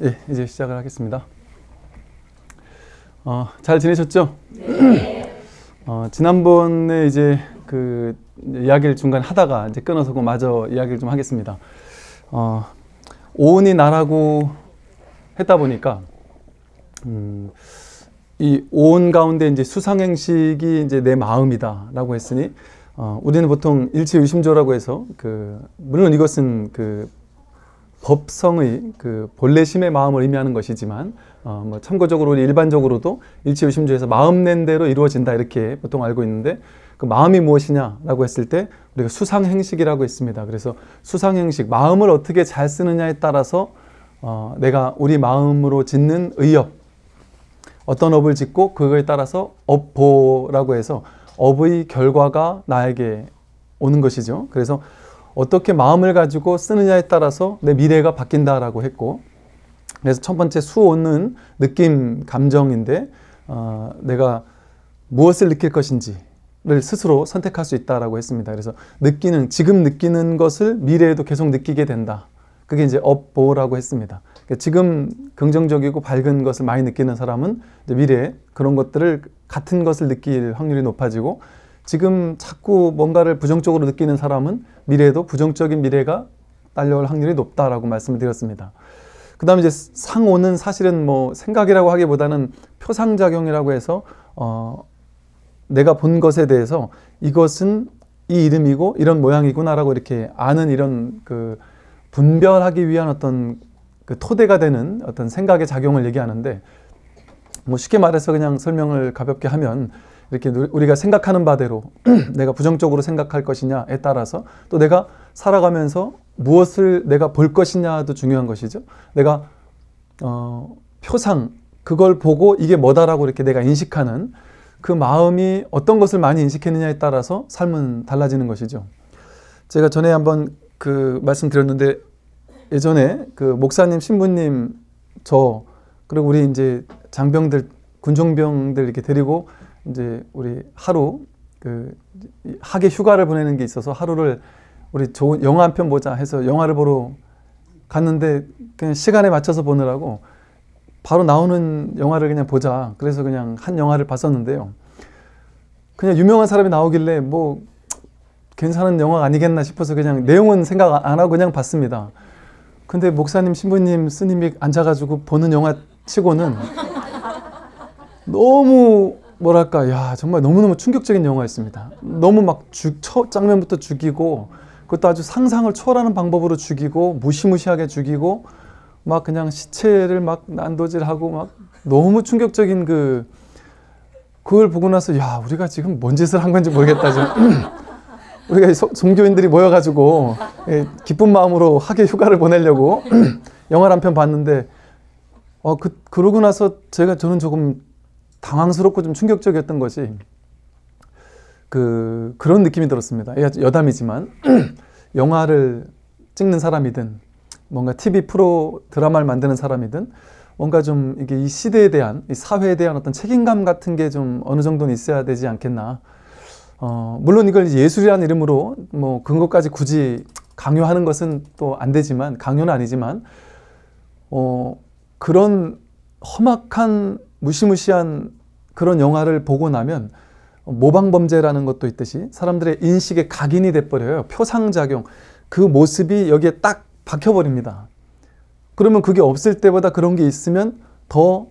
예, 이제 시작을 하겠습니다. 어, 잘 지내셨죠? 네. 어, 지난번에 이제 그 이야기를 중간 에 하다가 이제 끊어서 그 마저 이야기를 좀 하겠습니다. 어, 오은이 나라고 했다 보니까 음, 이 오은 가운데 이제 수상행식이 이제 내 마음이다라고 했으니 어, 우리는 보통 일체유심조라고 해서 그 물론 이것은 그 법성의 그 본래심의 마음을 의미하는 것이지만 어, 뭐 참고적으로 일반적으로도 일치유심주에서 마음 낸 대로 이루어진다 이렇게 보통 알고 있는데 그 마음이 무엇이냐라고 했을 때 우리가 수상행식이라고 했습니다. 그래서 수상행식, 마음을 어떻게 잘 쓰느냐에 따라서 어, 내가 우리 마음으로 짓는 의업, 어떤 업을 짓고 그거에 따라서 업보라고 해서 업의 결과가 나에게 오는 것이죠. 그래서 어떻게 마음을 가지고 쓰느냐에 따라서 내 미래가 바뀐다라고 했고 그래서 첫 번째 수오는 느낌, 감정인데 어, 내가 무엇을 느낄 것인지를 스스로 선택할 수 있다라고 했습니다. 그래서 느끼는 지금 느끼는 것을 미래에도 계속 느끼게 된다. 그게 이제 업보라고 했습니다. 그러니까 지금 긍정적이고 밝은 것을 많이 느끼는 사람은 미래에 그런 것들을 같은 것을 느낄 확률이 높아지고 지금 자꾸 뭔가를 부정적으로 느끼는 사람은 미래에도 부정적인 미래가 딸려올 확률이 높다라고 말씀을 드렸습니다. 그 다음에 이제 상오는 사실은 뭐 생각이라고 하기보다는 표상작용이라고 해서 어, 내가 본 것에 대해서 이것은 이 이름이고 이런 모양이구나라고 이렇게 아는 이런 그 분별하기 위한 어떤 그 토대가 되는 어떤 생각의 작용을 얘기하는데 뭐 쉽게 말해서 그냥 설명을 가볍게 하면 이렇게 우리가 생각하는 바대로 내가 부정적으로 생각할 것이냐에 따라서 또 내가 살아가면서 무엇을 내가 볼 것이냐도 중요한 것이죠. 내가 어, 표상 그걸 보고 이게 뭐다라고 이렇게 내가 인식하는 그 마음이 어떤 것을 많이 인식했느냐에 따라서 삶은 달라지는 것이죠. 제가 전에 한번 그 말씀드렸는데 예전에 그 목사님, 신부님, 저 그리고 우리 이제 장병들, 군종병들 이렇게 데리고 이제 우리 하루 그 학의 휴가를 보내는 게 있어서 하루를 우리 좋은 영화 한 편 보자 해서 영화를 보러 갔는데 그냥 시간에 맞춰서 보느라고 바로 나오는 영화를 그냥 보자. 그래서 그냥 한 영화를 봤었는데요. 그냥 유명한 사람이 나오길래 뭐 괜찮은 영화 아니겠나 싶어서 그냥 내용은 생각 안 하고 그냥 봤습니다. 근데 목사님, 신부님, 스님이 앉아가지고 보는 영화 치고는 너무 뭐랄까 야 정말 너무너무 충격적인 영화였습니다. 너무 막 주, 장면부터 죽이고 그것도 아주 상상을 초월하는 방법으로 죽이고 무시무시하게 죽이고 막 그냥 시체를 막 난도질하고 막 너무 충격적인 그 그걸 보고 나서 야 우리가 지금 뭔 짓을 한 건지 모르겠다 지금 우리가 소, 종교인들이 모여가지고 예, 기쁜 마음으로 하계 휴가를 보내려고 영화를 한 편 봤는데 어그 그러고 나서 제가 저는 조금 당황스럽고 좀 충격적이었던 것이 그 그런 느낌이 들었습니다. 여담이지만 영화를 찍는 사람이든 뭔가 TV 프로 드라마를 만드는 사람이든 뭔가 좀 이게 이 시대에 대한 이 사회에 대한 어떤 책임감 같은 게 좀 어느 정도는 있어야 되지 않겠나. 어, 물론 이걸 예술이라는 이름으로 뭐 근거까지 굳이 강요하는 것은 또 안 되지만 강요는 아니지만 어, 그런 험악한 무시무시한 그런 영화를 보고 나면 모방범죄라는 것도 있듯이 사람들의 인식에 각인이 돼버려요. 표상작용. 그 모습이 여기에 딱 박혀버립니다. 그러면 그게 없을 때보다 그런 게 있으면 더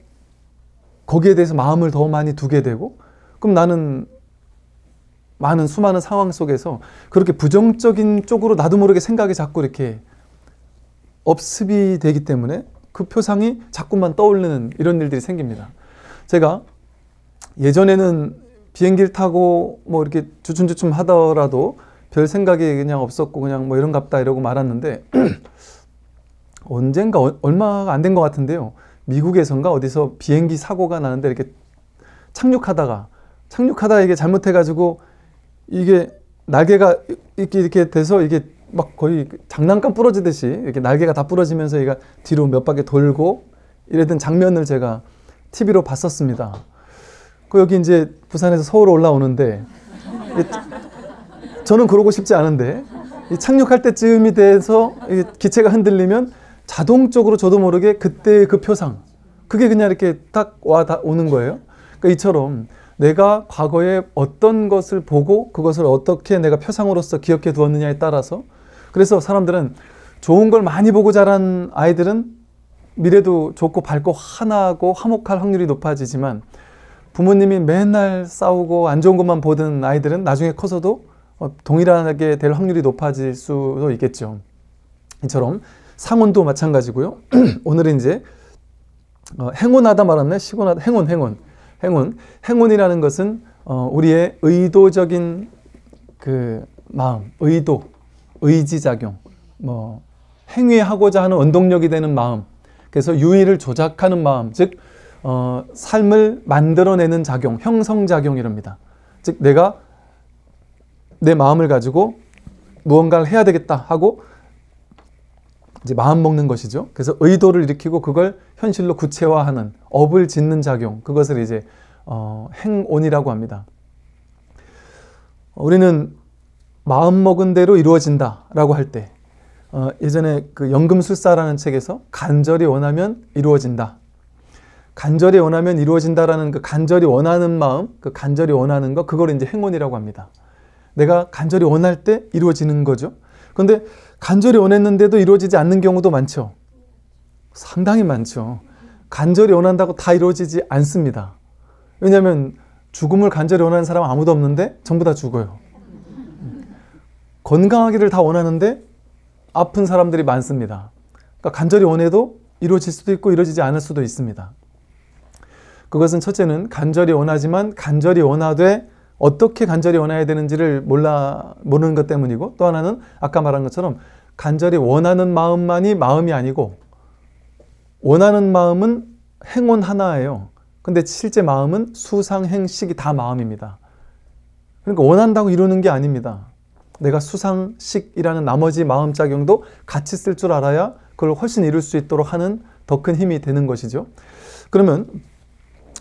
거기에 대해서 마음을 더 많이 두게 되고 그럼 나는 많은 수많은 상황 속에서 그렇게 부정적인 쪽으로 나도 모르게 생각이 자꾸 이렇게 업습이 되기 때문에 그 표상이 자꾸만 떠오르는 이런 일들이 생깁니다. 제가 예전에는 비행기를 타고 뭐 이렇게 주춤주춤 하더라도 별 생각이 그냥 없었고 그냥 뭐 이런 갑다 이러고 말았는데 언젠가 어, 얼마 안 된 것 같은데요. 미국에선가 어디서 비행기 사고가 나는데 이렇게 착륙하다가 착륙하다 이게 잘못해가지고 이게 날개가 이렇게 이렇게 돼서 이게 막 거의 장난감 부러지듯이 이렇게 날개가 다 부러지면서 얘가 뒤로 몇 바퀴 돌고 이랬던 장면을 제가 TV로 봤었습니다. 그 여기 이제 부산에서 서울 올라오는데 저는 그러고 싶지 않은데 착륙할 때쯤이 돼서 기체가 흔들리면 자동적으로 저도 모르게 그때의 그 표상 그게 그냥 이렇게 딱와 오는 거예요. 그러니까 이처럼 내가 과거에 어떤 것을 보고 그것을 어떻게 내가 표상으로서 기억해 두었느냐에 따라서 그래서 사람들은 좋은 걸 많이 보고 자란 아이들은 미래도 좋고 밝고 화나고 화목할 확률이 높아지지만 부모님이 맨날 싸우고 안 좋은 것만 보던 아이들은 나중에 커서도 어, 동일하게 될 확률이 높아질 수도 있겠죠. 이처럼 상온도 마찬가지고요. 오늘은 이제 어, 행운하다 말았네. 시곤하다. 행운, 행운. 행운. 행운이라는 것은 어, 우리의 의도적인 그 마음, 의도, 의지작용, 뭐 행위하고자 하는 원동력이 되는 마음, 그래서 유의를 조작하는 마음, 즉 어, 삶을 만들어내는 작용, 형성작용이랍니다. 즉 내가 내 마음을 가지고 무언가를 해야 되겠다 하고 이제 마음 먹는 것이죠. 그래서 의도를 일으키고 그걸 현실로 구체화하는 업을 짓는 작용, 그것을 이제 어, 행온이라고 합니다. 우리는 마음 먹은 대로 이루어진다라고 할때 어, 예전에 그 연금술사라는 책에서 간절히 원하면 이루어진다. 간절히 원하면 이루어진다라는 그 간절히 원하는 마음, 그 간절히 원하는 것, 그걸 이제 행운이라고 합니다. 내가 간절히 원할 때 이루어지는 거죠. 그런데 간절히 원했는데도 이루어지지 않는 경우도 많죠. 상당히 많죠. 간절히 원한다고 다 이루어지지 않습니다. 왜냐하면 죽음을 간절히 원하는 사람 아무도 없는데 전부 다 죽어요. 건강하기를 다 원하는데 아픈 사람들이 많습니다. 그러니까 간절히 원해도 이루어질 수도 있고 이루어지지 않을 수도 있습니다. 그것은 첫째는 간절히 원하지만 간절히 원하되 어떻게 간절히 원해야 되는지를 몰라 모르는 것 때문이고 또 하나는 아까 말한 것처럼 간절히 원하는 마음만이 마음이 아니고 원하는 마음은 행원 하나예요. 근데 실제 마음은 수상행식이 다 마음입니다. 그러니까 원한다고 이루는 게 아닙니다. 내가 수상식이라는 나머지 마음작용도 같이 쓸 줄 알아야 그걸 훨씬 이룰 수 있도록 하는 더 큰 힘이 되는 것이죠. 그러면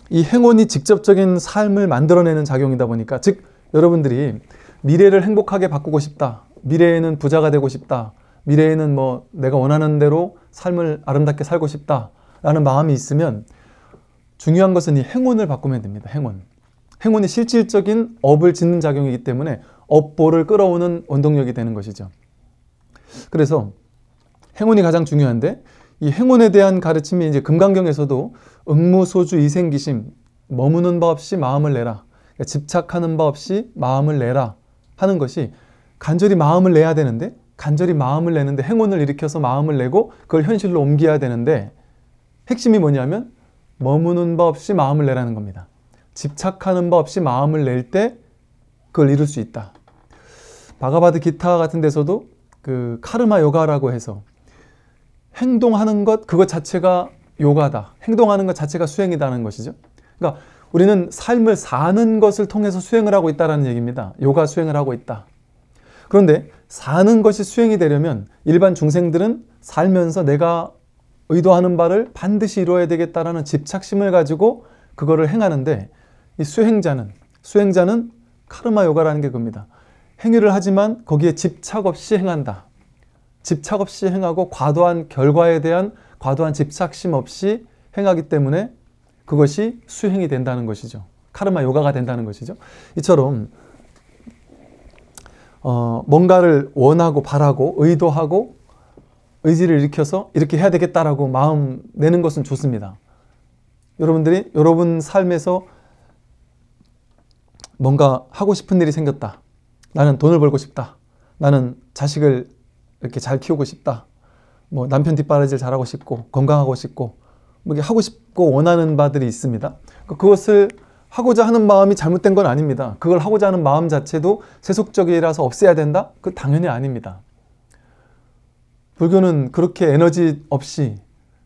이 행운이 직접적인 삶을 만들어내는 작용이다 보니까 즉 여러분들이 미래를 행복하게 바꾸고 싶다. 미래에는 부자가 되고 싶다. 미래에는 뭐 내가 원하는 대로 삶을 아름답게 살고 싶다라는 마음이 있으면 중요한 것은 이 행운을 바꾸면 됩니다. 행운. 행운이 실질적인 업을 짓는 작용이기 때문에 업보를 끌어오는 원동력이 되는 것이죠. 그래서 행운이 가장 중요한데 이 행운에 대한 가르침이 이제 금강경에서도 응무소주 이생기심 머무는 바 없이 마음을 내라 그러니까 집착하는 바 없이 마음을 내라 하는 것이 간절히 마음을 내야 되는데 간절히 마음을 내는데 행운을 일으켜서 마음을 내고 그걸 현실로 옮겨야 되는데 핵심이 뭐냐면 머무는 바 없이 마음을 내라는 겁니다. 집착하는 바 없이 마음을 낼 때 그걸 이룰 수 있다. 바가바드 기타 같은 데서도 그 카르마 요가라고 해서 행동하는 것 그것 자체가 요가다. 행동하는 것 자체가 수행이다는 것이죠. 그러니까 우리는 삶을 사는 것을 통해서 수행을 하고 있다는 얘기입니다. 요가 수행을 하고 있다. 그런데 사는 것이 수행이 되려면 일반 중생들은 살면서 내가 의도하는 바를 반드시 이루어야 되겠다라는 집착심을 가지고 그거를 행하는데 이 수행자는 수행자는 카르마 요가라는 게 그겁니다. 행위를 하지만 거기에 집착 없이 행한다. 집착 없이 행하고 과도한 결과에 대한 과도한 집착심 없이 행하기 때문에 그것이 수행이 된다는 것이죠. 카르마 요가가 된다는 것이죠. 이처럼 어, 뭔가를 원하고 바라고 의도하고 의지를 일으켜서 이렇게 해야 되겠다라고 마음 내는 것은 좋습니다. 여러분들이 여러분 삶에서 뭔가 하고 싶은 일이 생겼다. 나는 돈을 벌고 싶다. 나는 자식을 이렇게 잘 키우고 싶다. 뭐 남편 뒷바라지를 잘하고 싶고 건강하고 싶고 뭐 이게 하고 싶고 원하는 바들이 있습니다. 그러니까 그것을 하고자 하는 마음이 잘못된 건 아닙니다. 그걸 하고자 하는 마음 자체도 세속적이라서 없애야 된다? 그 당연히 아닙니다. 불교는 그렇게 에너지 없이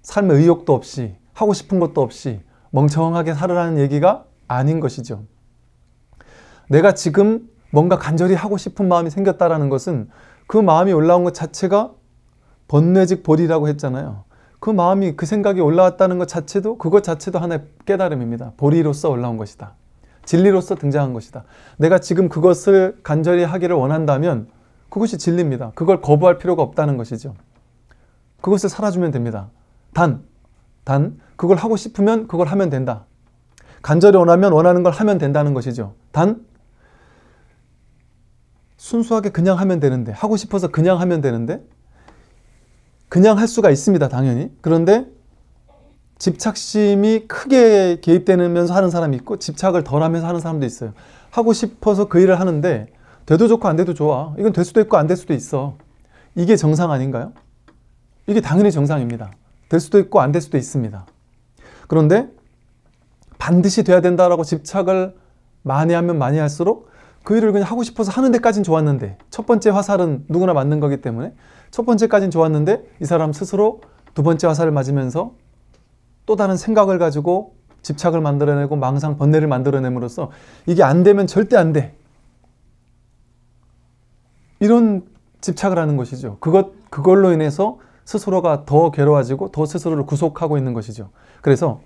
삶의 의욕도 없이 하고 싶은 것도 없이 멍청하게 살으라는 얘기가 아닌 것이죠. 내가 지금 뭔가 간절히 하고 싶은 마음이 생겼다라는 것은 그 마음이 올라온 것 자체가 번뇌직 보리라고 했잖아요. 그 마음이 그 생각이 올라왔다는 것 자체도 그것 자체도 하나의 깨달음입니다. 보리로서 올라온 것이다. 진리로서 등장한 것이다. 내가 지금 그것을 간절히 하기를 원한다면 그것이 진리입니다. 그걸 거부할 필요가 없다는 것이죠. 그것을 살아주면 됩니다. 단, 단 그걸 하고 싶으면 그걸 하면 된다. 간절히 원하면 원하는 걸 하면 된다는 것이죠. 단 순수하게 그냥 하면 되는데 하고 싶어서 그냥 하면 되는데 그냥 할 수가 있습니다 당연히 그런데 집착심이 크게 개입되면서 하는 사람이 있고 집착을 덜 하면서 하는 사람도 있어요 하고 싶어서 그 일을 하는데 돼도 좋고 안 돼도 좋아 이건 될 수도 있고 안 될 수도 있어 이게 정상 아닌가요? 이게 당연히 정상입니다 될 수도 있고 안 될 수도 있습니다 그런데 반드시 돼야 된다라고 집착을 많이 하면 많이 할수록 그 일을 그냥 하고 싶어서 하는 데까진 좋았는데 첫 번째 화살은 누구나 맞는 거기 때문에 첫 번째까진 좋았는데 이 사람 스스로 두 번째 화살을 맞으면서 또 다른 생각을 가지고 집착을 만들어내고 망상 번뇌를 만들어냄으로써 이게 안 되면 절대 안 돼. 이런 집착을 하는 것이죠. 그것 그걸로 인해서 스스로가 더 괴로워지고 더 스스로를 구속하고 있는 것이죠. 그래서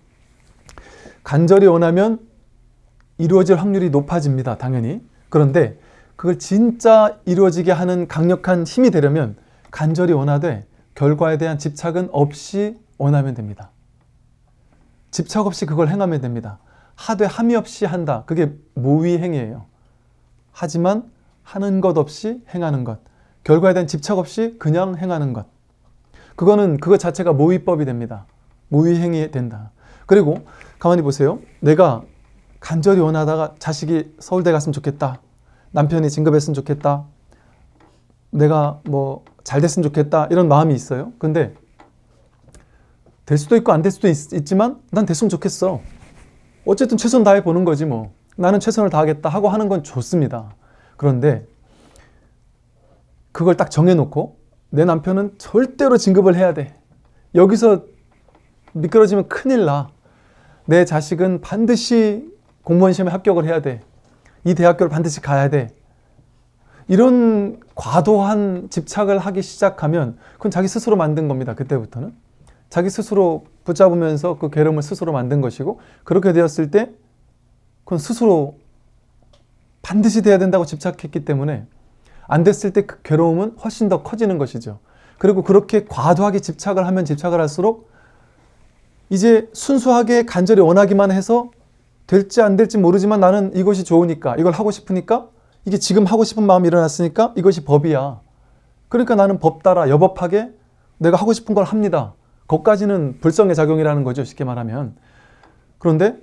간절히 원하면 이루어질 확률이 높아집니다. 당연히. 그런데 그걸 진짜 이루어지게 하는 강력한 힘이 되려면 간절히 원하되 결과에 대한 집착은 없이 원하면 됩니다. 집착 없이 그걸 행하면 됩니다. 하되 함이 없이 한다. 그게 모의행위예요. 하지만 하는 것 없이 행하는 것. 결과에 대한 집착 없이 그냥 행하는 것. 그거는 그것 자체가 모의법이 됩니다. 모의행위 된다. 그리고 가만히 보세요. 내가 간절히 원하다가 자식이 서울대 갔으면 좋겠다. 남편이 진급했으면 좋겠다. 내가 뭐 잘 됐으면 좋겠다. 이런 마음이 있어요. 근데 될 수도 있고 안 될 수도 있, 지만난 됐으면 좋겠어. 어쨌든 최선 다해 보는 거지 뭐. 나는 최선을 다하겠다 하고 하는 건 좋습니다. 그런데 그걸 딱 정해놓고 내 남편은 절대로 진급을 해야 돼. 여기서 미끄러지면 큰일 나. 내 자식은 반드시 공무원 시험에 합격을 해야 돼. 이 대학교를 반드시 가야 돼. 이런 과도한 집착을 하기 시작하면 그건 자기 스스로 만든 겁니다. 그때부터는. 자기 스스로 붙잡으면서 그 괴로움을 스스로 만든 것이고 그렇게 되었을 때 그건 스스로 반드시 돼야 된다고 집착했기 때문에 안 됐을 때 그 괴로움은 훨씬 더 커지는 것이죠. 그리고 그렇게 과도하게 집착을 하면 집착을 할수록 이제 순수하게 간절히 원하기만 해서 될지 안 될지 모르지만 나는 이것이 좋으니까 이걸 하고 싶으니까 이게 지금 하고 싶은 마음이 일어났으니까 이것이 법이야. 그러니까 나는 법 따라 여법하게 내가 하고 싶은 걸 합니다. 거까지는 불성의 작용이라는 거죠. 쉽게 말하면. 그런데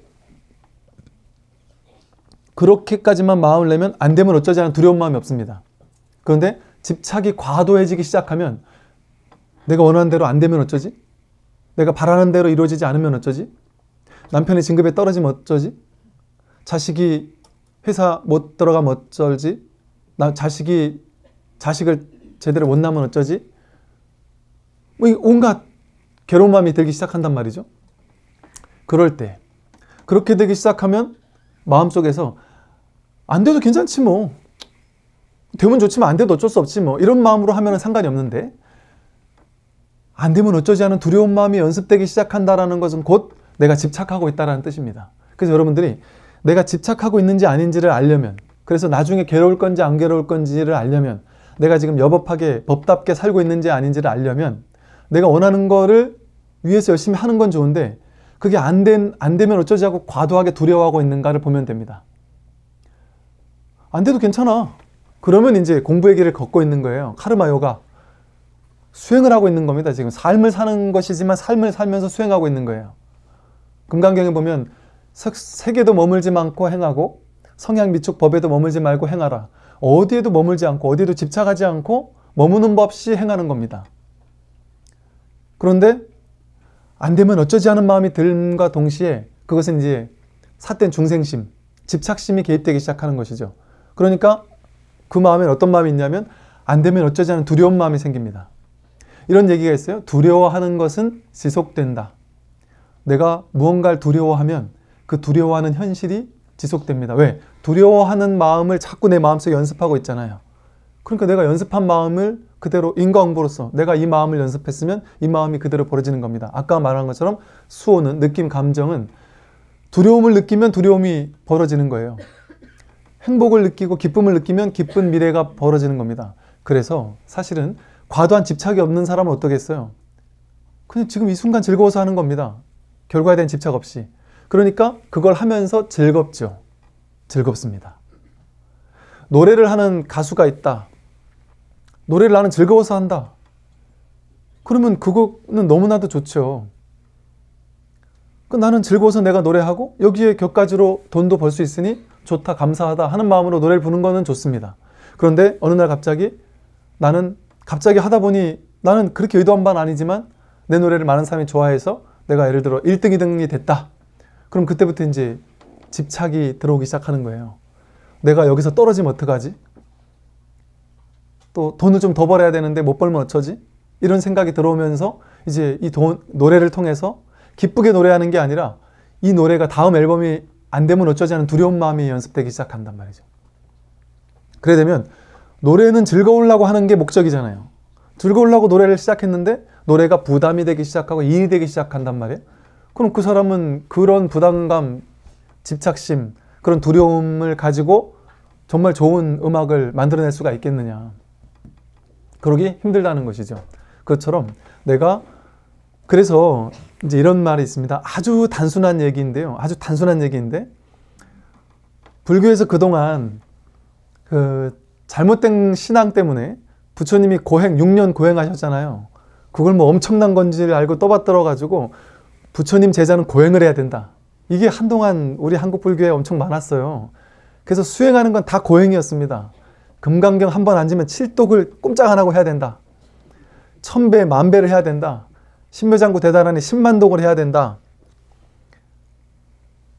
그렇게까지만 마음을 내면 안 되면 어쩌지 하는 두려운 마음이 없습니다. 그런데 집착이 과도해지기 시작하면 내가 원하는 대로 안 되면 어쩌지? 내가 바라는 대로 이루어지지 않으면 어쩌지? 남편이 진급에 떨어지면 어쩌지? 자식이 회사 못 들어가면 어쩌지? 나 자식이 자식을 제대로 못 낳으면 어쩌지? 뭐 온갖 괴로움감이 들기 시작한단 말이죠. 그럴 때 그렇게 되기 시작하면 마음속에서 안 돼도 괜찮지 뭐 되면 좋지만 안 돼도 어쩔 수 없지 뭐 이런 마음으로 하면 상관이 없는데 안 되면 어쩌지 하는 두려운 마음이 연습되기 시작한다라는 것은 곧 내가 집착하고 있다라는 뜻입니다. 그래서 여러분들이 내가 집착하고 있는지 아닌지를 알려면 그래서 나중에 괴로울 건지 안 괴로울 건지를 알려면 내가 지금 여법하게 법답게 살고 있는지 아닌지를 알려면 내가 원하는 거를 위해서 열심히 하는 건 좋은데 그게 안, 된, 안 되면 어쩌지 하고 과도하게 두려워하고 있는가를 보면 됩니다. 안 돼도 괜찮아. 그러면 이제 공부의 길을 걷고 있는 거예요. 카르마 요가. 수행을 하고 있는 겁니다. 지금 삶을 사는 것이지만 삶을 살면서 수행하고 있는 거예요. 금강경에 보면 세계도 머물지 않고 행하고 성향 미축 법에도 머물지 말고 행하라. 어디에도 머물지 않고 어디에도 집착하지 않고 머무는 법 없이 행하는 겁니다. 그런데 안 되면 어쩌지 하는 마음이 들과 동시에 그것은 이제 삿된 중생심, 집착심이 개입되기 시작하는 것이죠. 그러니까 그 마음엔 어떤 마음이 있냐면 안 되면 어쩌지 하는 두려운 마음이 생깁니다. 이런 얘기가 있어요. 두려워하는 것은 지속된다. 내가 무언가를 두려워하면 그 두려워하는 현실이 지속됩니다. 왜? 두려워하는 마음을 자꾸 내 마음속에 연습하고 있잖아요. 그러니까 내가 연습한 마음을 그대로 인과응보로서 내가 이 마음을 연습했으면 이 마음이 그대로 벌어지는 겁니다. 아까 말한 것처럼 수호는 느낌, 감정은 두려움을 느끼면 두려움이 벌어지는 거예요. 행복을 느끼고 기쁨을 느끼면 기쁜 미래가 벌어지는 겁니다. 그래서 사실은 과도한 집착이 없는 사람은 어떠겠어요? 그냥 지금 이 순간 즐거워서 하는 겁니다. 결과에 대한 집착 없이. 그러니까 그걸 하면서 즐겁죠. 즐겁습니다. 노래를 하는 가수가 있다. 노래를 나는 즐거워서 한다. 그러면 그거는 너무나도 좋죠. 그 나는 즐거워서 내가 노래하고 여기에 곁가지로 돈도 벌 수 있으니 좋다, 감사하다 하는 마음으로 노래를 부는 거는 좋습니다. 그런데 어느 날 갑자기 나는 갑자기 하다 보니 나는 그렇게 의도한 바는 아니지만 내 노래를 많은 사람이 좋아해서 내가 예를 들어 1등, 2등이 됐다. 그럼 그때부터 이제 집착이 들어오기 시작하는 거예요. 내가 여기서 떨어지면 어떡하지? 또 돈을 좀 더 벌어야 되는데 못 벌면 어쩌지? 이런 생각이 들어오면서 이제 이 돈, 노래를 통해서 기쁘게 노래하는 게 아니라 이 노래가 다음 앨범이 안 되면 어쩌지 하는 두려운 마음이 연습되기 시작한단 말이죠. 그래 되면 노래는 즐거우려고 하는 게 목적이잖아요. 즐거우려고 노래를 시작했는데 노래가 부담이 되기 시작하고 일이 되기 시작한단 말이에요. 그럼 그 사람은 그런 부담감, 집착심, 그런 두려움을 가지고 정말 좋은 음악을 만들어낼 수가 있겠느냐. 그러기 힘들다는 것이죠. 그처럼 내가 그래서 이제 이런 말이 있습니다. 아주 단순한 얘기인데요. 아주 단순한 얘기인데 불교에서 그동안 그 잘못된 신앙 때문에 부처님이 고행 6년 고행하셨잖아요. 그걸 뭐 엄청난 건지를 알고 떠받들어 가지고 부처님 제자는 고행을 해야 된다. 이게 한동안 우리 한국 불교에 엄청 많았어요. 그래서 수행하는 건 다 고행이었습니다. 금강경 한 번 앉으면 칠독을 꼼짝 안 하고 해야 된다. 천배, 만배를 해야 된다. 신묘장구 대단하니 십만독을 해야 된다.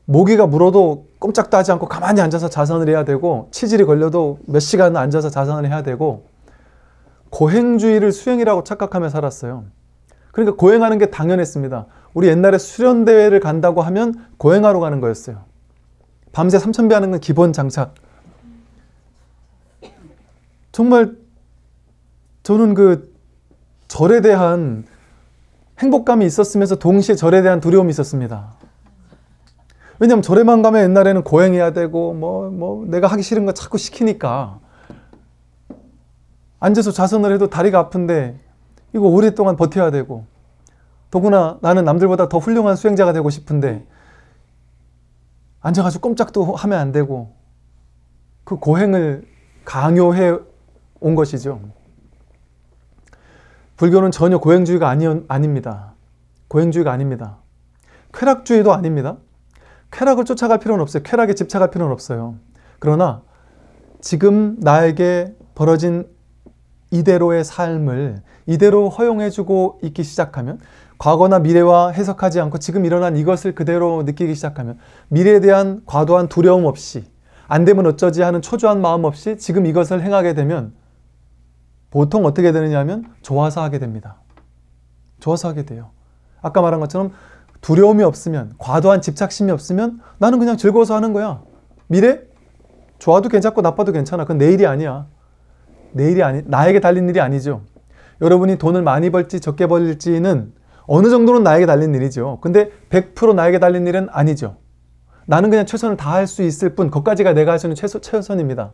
모기가 물어도 꼼짝도 하지 않고 가만히 앉아서 자선을 해야 되고 치질이 걸려도 몇 시간 앉아서 자선을 해야 되고 고행주의를 수행이라고 착각하며 살았어요. 그러니까 고행하는 게 당연했습니다. 우리 옛날에 수련대회를 간다고 하면 고행하러 가는 거였어요. 밤새 삼천배 하는 건 기본 장착. 정말 저는 그 절에 대한 행복감이 있었으면서 동시에 절에 대한 두려움이 있었습니다. 왜냐하면 절에만 가면 옛날에는 고행해야 되고 뭐뭐 뭐 내가 하기 싫은 거 자꾸 시키니까 앉아서 좌선을 해도 다리가 아픈데 이거 오랫동안 버텨야 되고 더구나 나는 남들보다 더 훌륭한 수행자가 되고 싶은데 앉아가지고 꼼짝도 하면 안 되고 그 고행을 강요해 온 것이죠. 불교는 전혀 고행주의가 아니, 아닙니다. 고행주의가 아닙니다. 쾌락주의도 아닙니다. 쾌락을 쫓아갈 필요는 없어요. 쾌락에 집착할 필요는 없어요. 그러나 지금 나에게 벌어진 이대로의 삶을 이대로 허용해주고 있기 시작하면 과거나 미래와 해석하지 않고 지금 일어난 이것을 그대로 느끼기 시작하면 미래에 대한 과도한 두려움 없이 안 되면 어쩌지 하는 초조한 마음 없이 지금 이것을 행하게 되면 보통 어떻게 되느냐 하면 좋아서 하게 됩니다. 좋아서 하게 돼요. 아까 말한 것처럼 두려움이 없으면 과도한 집착심이 없으면 나는 그냥 즐거워서 하는 거야. 미래? 좋아도 괜찮고 나빠도 괜찮아. 그건 내 일이 아니야. 내일이 아니 나에게 달린 일이 아니죠. 여러분이 돈을 많이 벌지 적게 벌지는 어느 정도는 나에게 달린 일이죠. 근데 100% 나에게 달린 일은 아니죠. 나는 그냥 최선을 다할 수 있을 뿐, 그것까지가 내가 할 수 있는 최소, 최선입니다.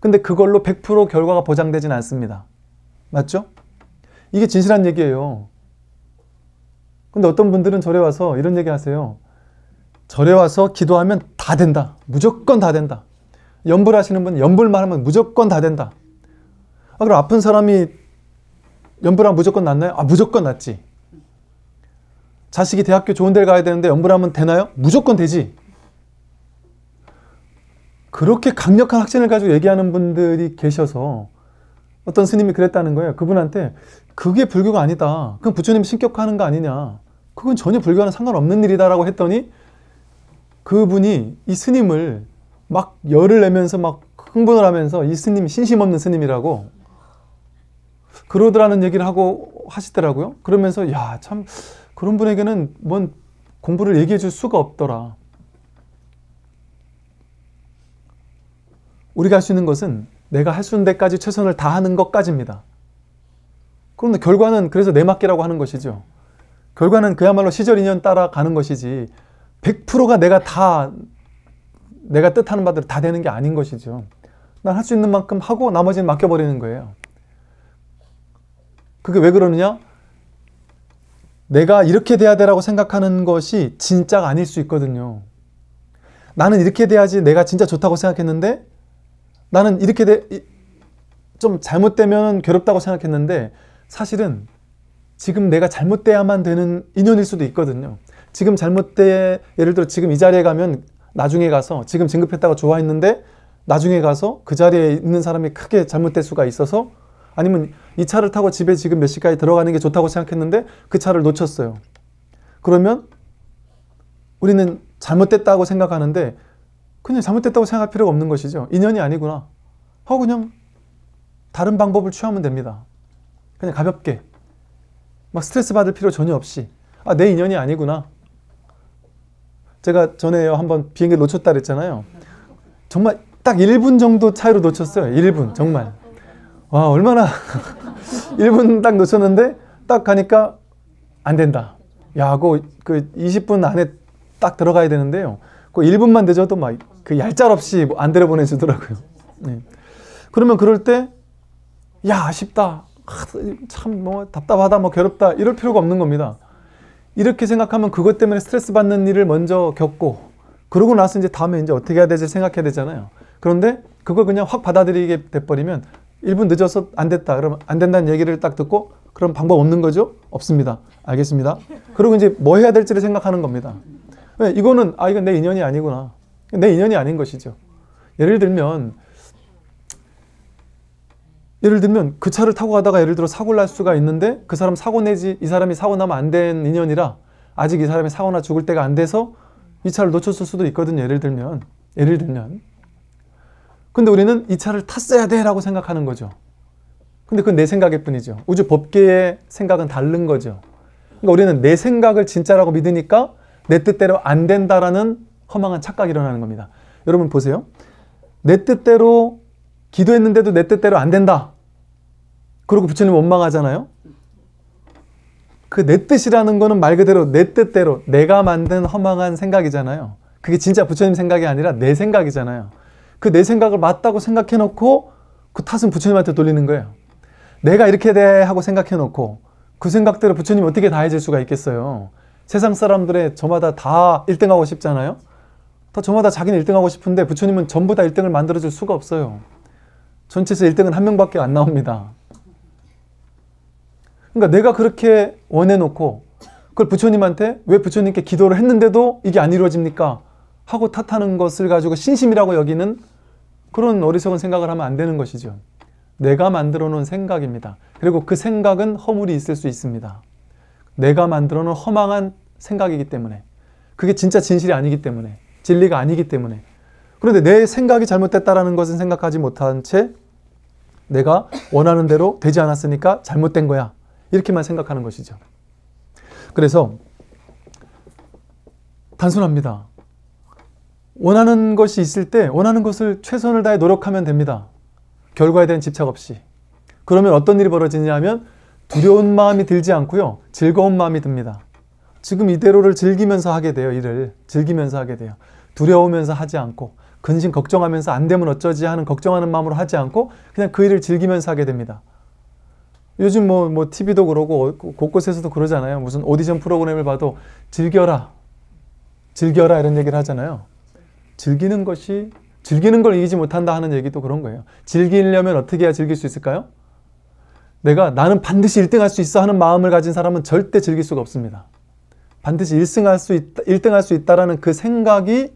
근데 그걸로 100% 결과가 보장되진 않습니다. 맞죠? 이게 진실한 얘기예요. 근데 어떤 분들은 절에 와서 이런 얘기 하세요. 절에 와서 기도하면 다 된다. 무조건 다 된다. 염불하시는분염불만 하면 무조건 다 된다. 아, 그럼 아픈 사람이 연불암 무조건 낫나요? 아, 무조건 낫지. 자식이 대학교 좋은 데를 가야 되는데 연불암은 되나요? 무조건 되지. 그렇게 강력한 확신을 가지고 얘기하는 분들이 계셔서 어떤 스님이 그랬다는 거예요. 그분한테 그게 불교가 아니다. 그럼 부처님 신격화하는 거 아니냐. 그건 전혀 불교와는 상관없는 일이다라고 했더니 그분이 이 스님을 막 열을 내면서 막 흥분을 하면서 이 스님이 신심 없는 스님이라고 그러더라는 얘기를 하고 하시더라고요. 그러면서 야참 그런 분에게는 뭔 공부를 얘기해 줄 수가 없더라. 우리가 할 수 있는 것은 내가 할 수 있는 데까지 최선을 다하는 것까지입니다. 그런데 결과는 그래서 내맡기라고 하는 것이죠. 결과는 그야말로 시절 인연 따라가는 것이지 100%가 내가 다 내가 뜻하는 바대로 다 되는 게 아닌 것이죠. 난 할 수 있는 만큼 하고 나머지는 맡겨버리는 거예요. 그게 왜 그러느냐? 내가 이렇게 돼야 되라고 생각하는 것이 진짜가 아닐 수 있거든요. 나는 이렇게 돼야지 내가 진짜 좋다고 생각했는데 나는 이렇게 돼, 좀 잘못되면 괴롭다고 생각했는데 사실은 지금 내가 잘못돼야만 되는 인연일 수도 있거든요. 지금 잘못돼 예를 들어 지금 이 자리에 가면 나중에 가서 지금 진급했다가 좋아했는데 나중에 가서 그 자리에 있는 사람이 크게 잘못될 수가 있어서 아니면 이 차를 타고 집에 지금 몇 시까지 들어가는 게 좋다고 생각했는데 그 차를 놓쳤어요. 그러면 우리는 잘못됐다고 생각하는데 그냥 잘못됐다고 생각할 필요가 없는 것이죠. 인연이 아니구나. 하고 그냥 다른 방법을 취하면 됩니다. 그냥 가볍게. 막 스트레스 받을 필요 전혀 없이. 아, 내 인연이 아니구나. 제가 전에 한번 비행기 놓쳤다 그랬잖아요. 정말 딱 1분 정도 차이로 놓쳤어요. 1분, 정말. 와 아, 얼마나 1분 딱 놓쳤는데 딱 가니까 안 된다. 야그 20분 안에 딱 들어가야 되는데요. 그 1분만 늦어도 막그 얄짤없이 뭐 안 들여보내 주더라고요. 네. 그러면 그럴 때야 아쉽다. 아, 참뭐 답답하다 뭐 괴롭다 이럴 필요가 없는 겁니다. 이렇게 생각하면 그것 때문에 스트레스 받는 일을 먼저 겪고 그러고 나서 이제 다음에 이제 어떻게 해야 되지 생각해야 되잖아요. 그런데 그걸 그냥 확 받아들이게 돼버리면 1분 늦어서 안 됐다. 그러면 안 된다는 얘기를 딱 듣고 그럼 방법 없는 거죠? 없습니다. 알겠습니다. 그리고 이제 뭐 해야 될지를 생각하는 겁니다. 네, 이거는 아 이건 내 인연이 아니구나. 내 인연이 아닌 것이죠. 예를 들면 예를 들면 그 차를 타고 가다가 예를 들어 사고를 날 수가 있는데 그 사람 사고 내지 이 사람이 사고 나면 안 된 인연이라 아직 이 사람이 사고나 죽을 때가 안 돼서 이 차를 놓쳤을 수도 있거든요. 예를 들면 예를 들면 근데 우리는 이 차를 탔어야 돼 라고 생각하는 거죠. 근데 그건 내 생각일 뿐이죠. 우주 법계의 생각은 다른 거죠. 그러니까 우리는 내 생각을 진짜라고 믿으니까 내 뜻대로 안 된다라는 허망한 착각이 일어나는 겁니다. 여러분 보세요. 내 뜻대로 기도했는데도 내 뜻대로 안 된다. 그러고 부처님 원망하잖아요. 그 내 뜻이라는 거는 말 그대로 내 뜻대로 내가 만든 허망한 생각이잖아요. 그게 진짜 부처님 생각이 아니라 내 생각이잖아요. 그내 생각을 맞다고 생각해 놓고 그 탓은 부처님한테 돌리는 거예요. 내가 이렇게 돼 하고 생각해 놓고 그 생각대로 부처님 어떻게 다 해줄 수가 있겠어요. 세상 사람들의 저마다 다 1등하고 싶잖아요. 다 저마다 자기는 1등하고 싶은데 부처님은 전부 다 1등을 만들어줄 수가 없어요. 전체에서 1등은 한 명밖에 안 나옵니다. 그러니까 내가 그렇게 원해놓고 그걸 부처님한테 왜 부처님께 기도를 했는데도 이게 안 이루어집니까? 하고 탓하는 것을 가지고 신심이라고 여기는 그런 어리석은 생각을 하면 안 되는 것이죠. 내가 만들어 놓은 생각입니다. 그리고 그 생각은 허물이 있을 수 있습니다. 내가 만들어 놓은 허망한 생각이기 때문에 그게 진짜 진실이 아니기 때문에 진리가 아니기 때문에 그런데 내 생각이 잘못됐다라는 것은 생각하지 못한 채 내가 원하는 대로 되지 않았으니까 잘못된 거야 이렇게만 생각하는 것이죠. 그래서 단순합니다. 원하는 것이 있을 때 원하는 것을 최선을 다해 노력하면 됩니다. 결과에 대한 집착 없이. 그러면 어떤 일이 벌어지냐 하면 두려운 마음이 들지 않고요. 즐거운 마음이 듭니다. 지금 이대로를 즐기면서 하게 돼요. 일을 즐기면서 하게 돼요. 두려우면서 하지 않고 근심 걱정하면서 안 되면 어쩌지 하는 걱정하는 마음으로 하지 않고 그냥 그 일을 즐기면서 하게 됩니다. 요즘 뭐, 뭐 TV도 그러고 어, 곳곳에서도 그러잖아요. 무슨 오디션 프로그램을 봐도 즐겨라, 즐겨라 이런 얘기를 하잖아요. 즐기는 것이 즐기는 걸 이기지 못한다 하는 얘기도 그런 거예요. 즐기려면 어떻게 해야 즐길 수 있을까요? 내가 나는 반드시 1등 할 수 있어 하는 마음을 가진 사람은 절대 즐길 수가 없습니다. 반드시 1승 할수 있다, 1등 할 수 있다라는 그 생각이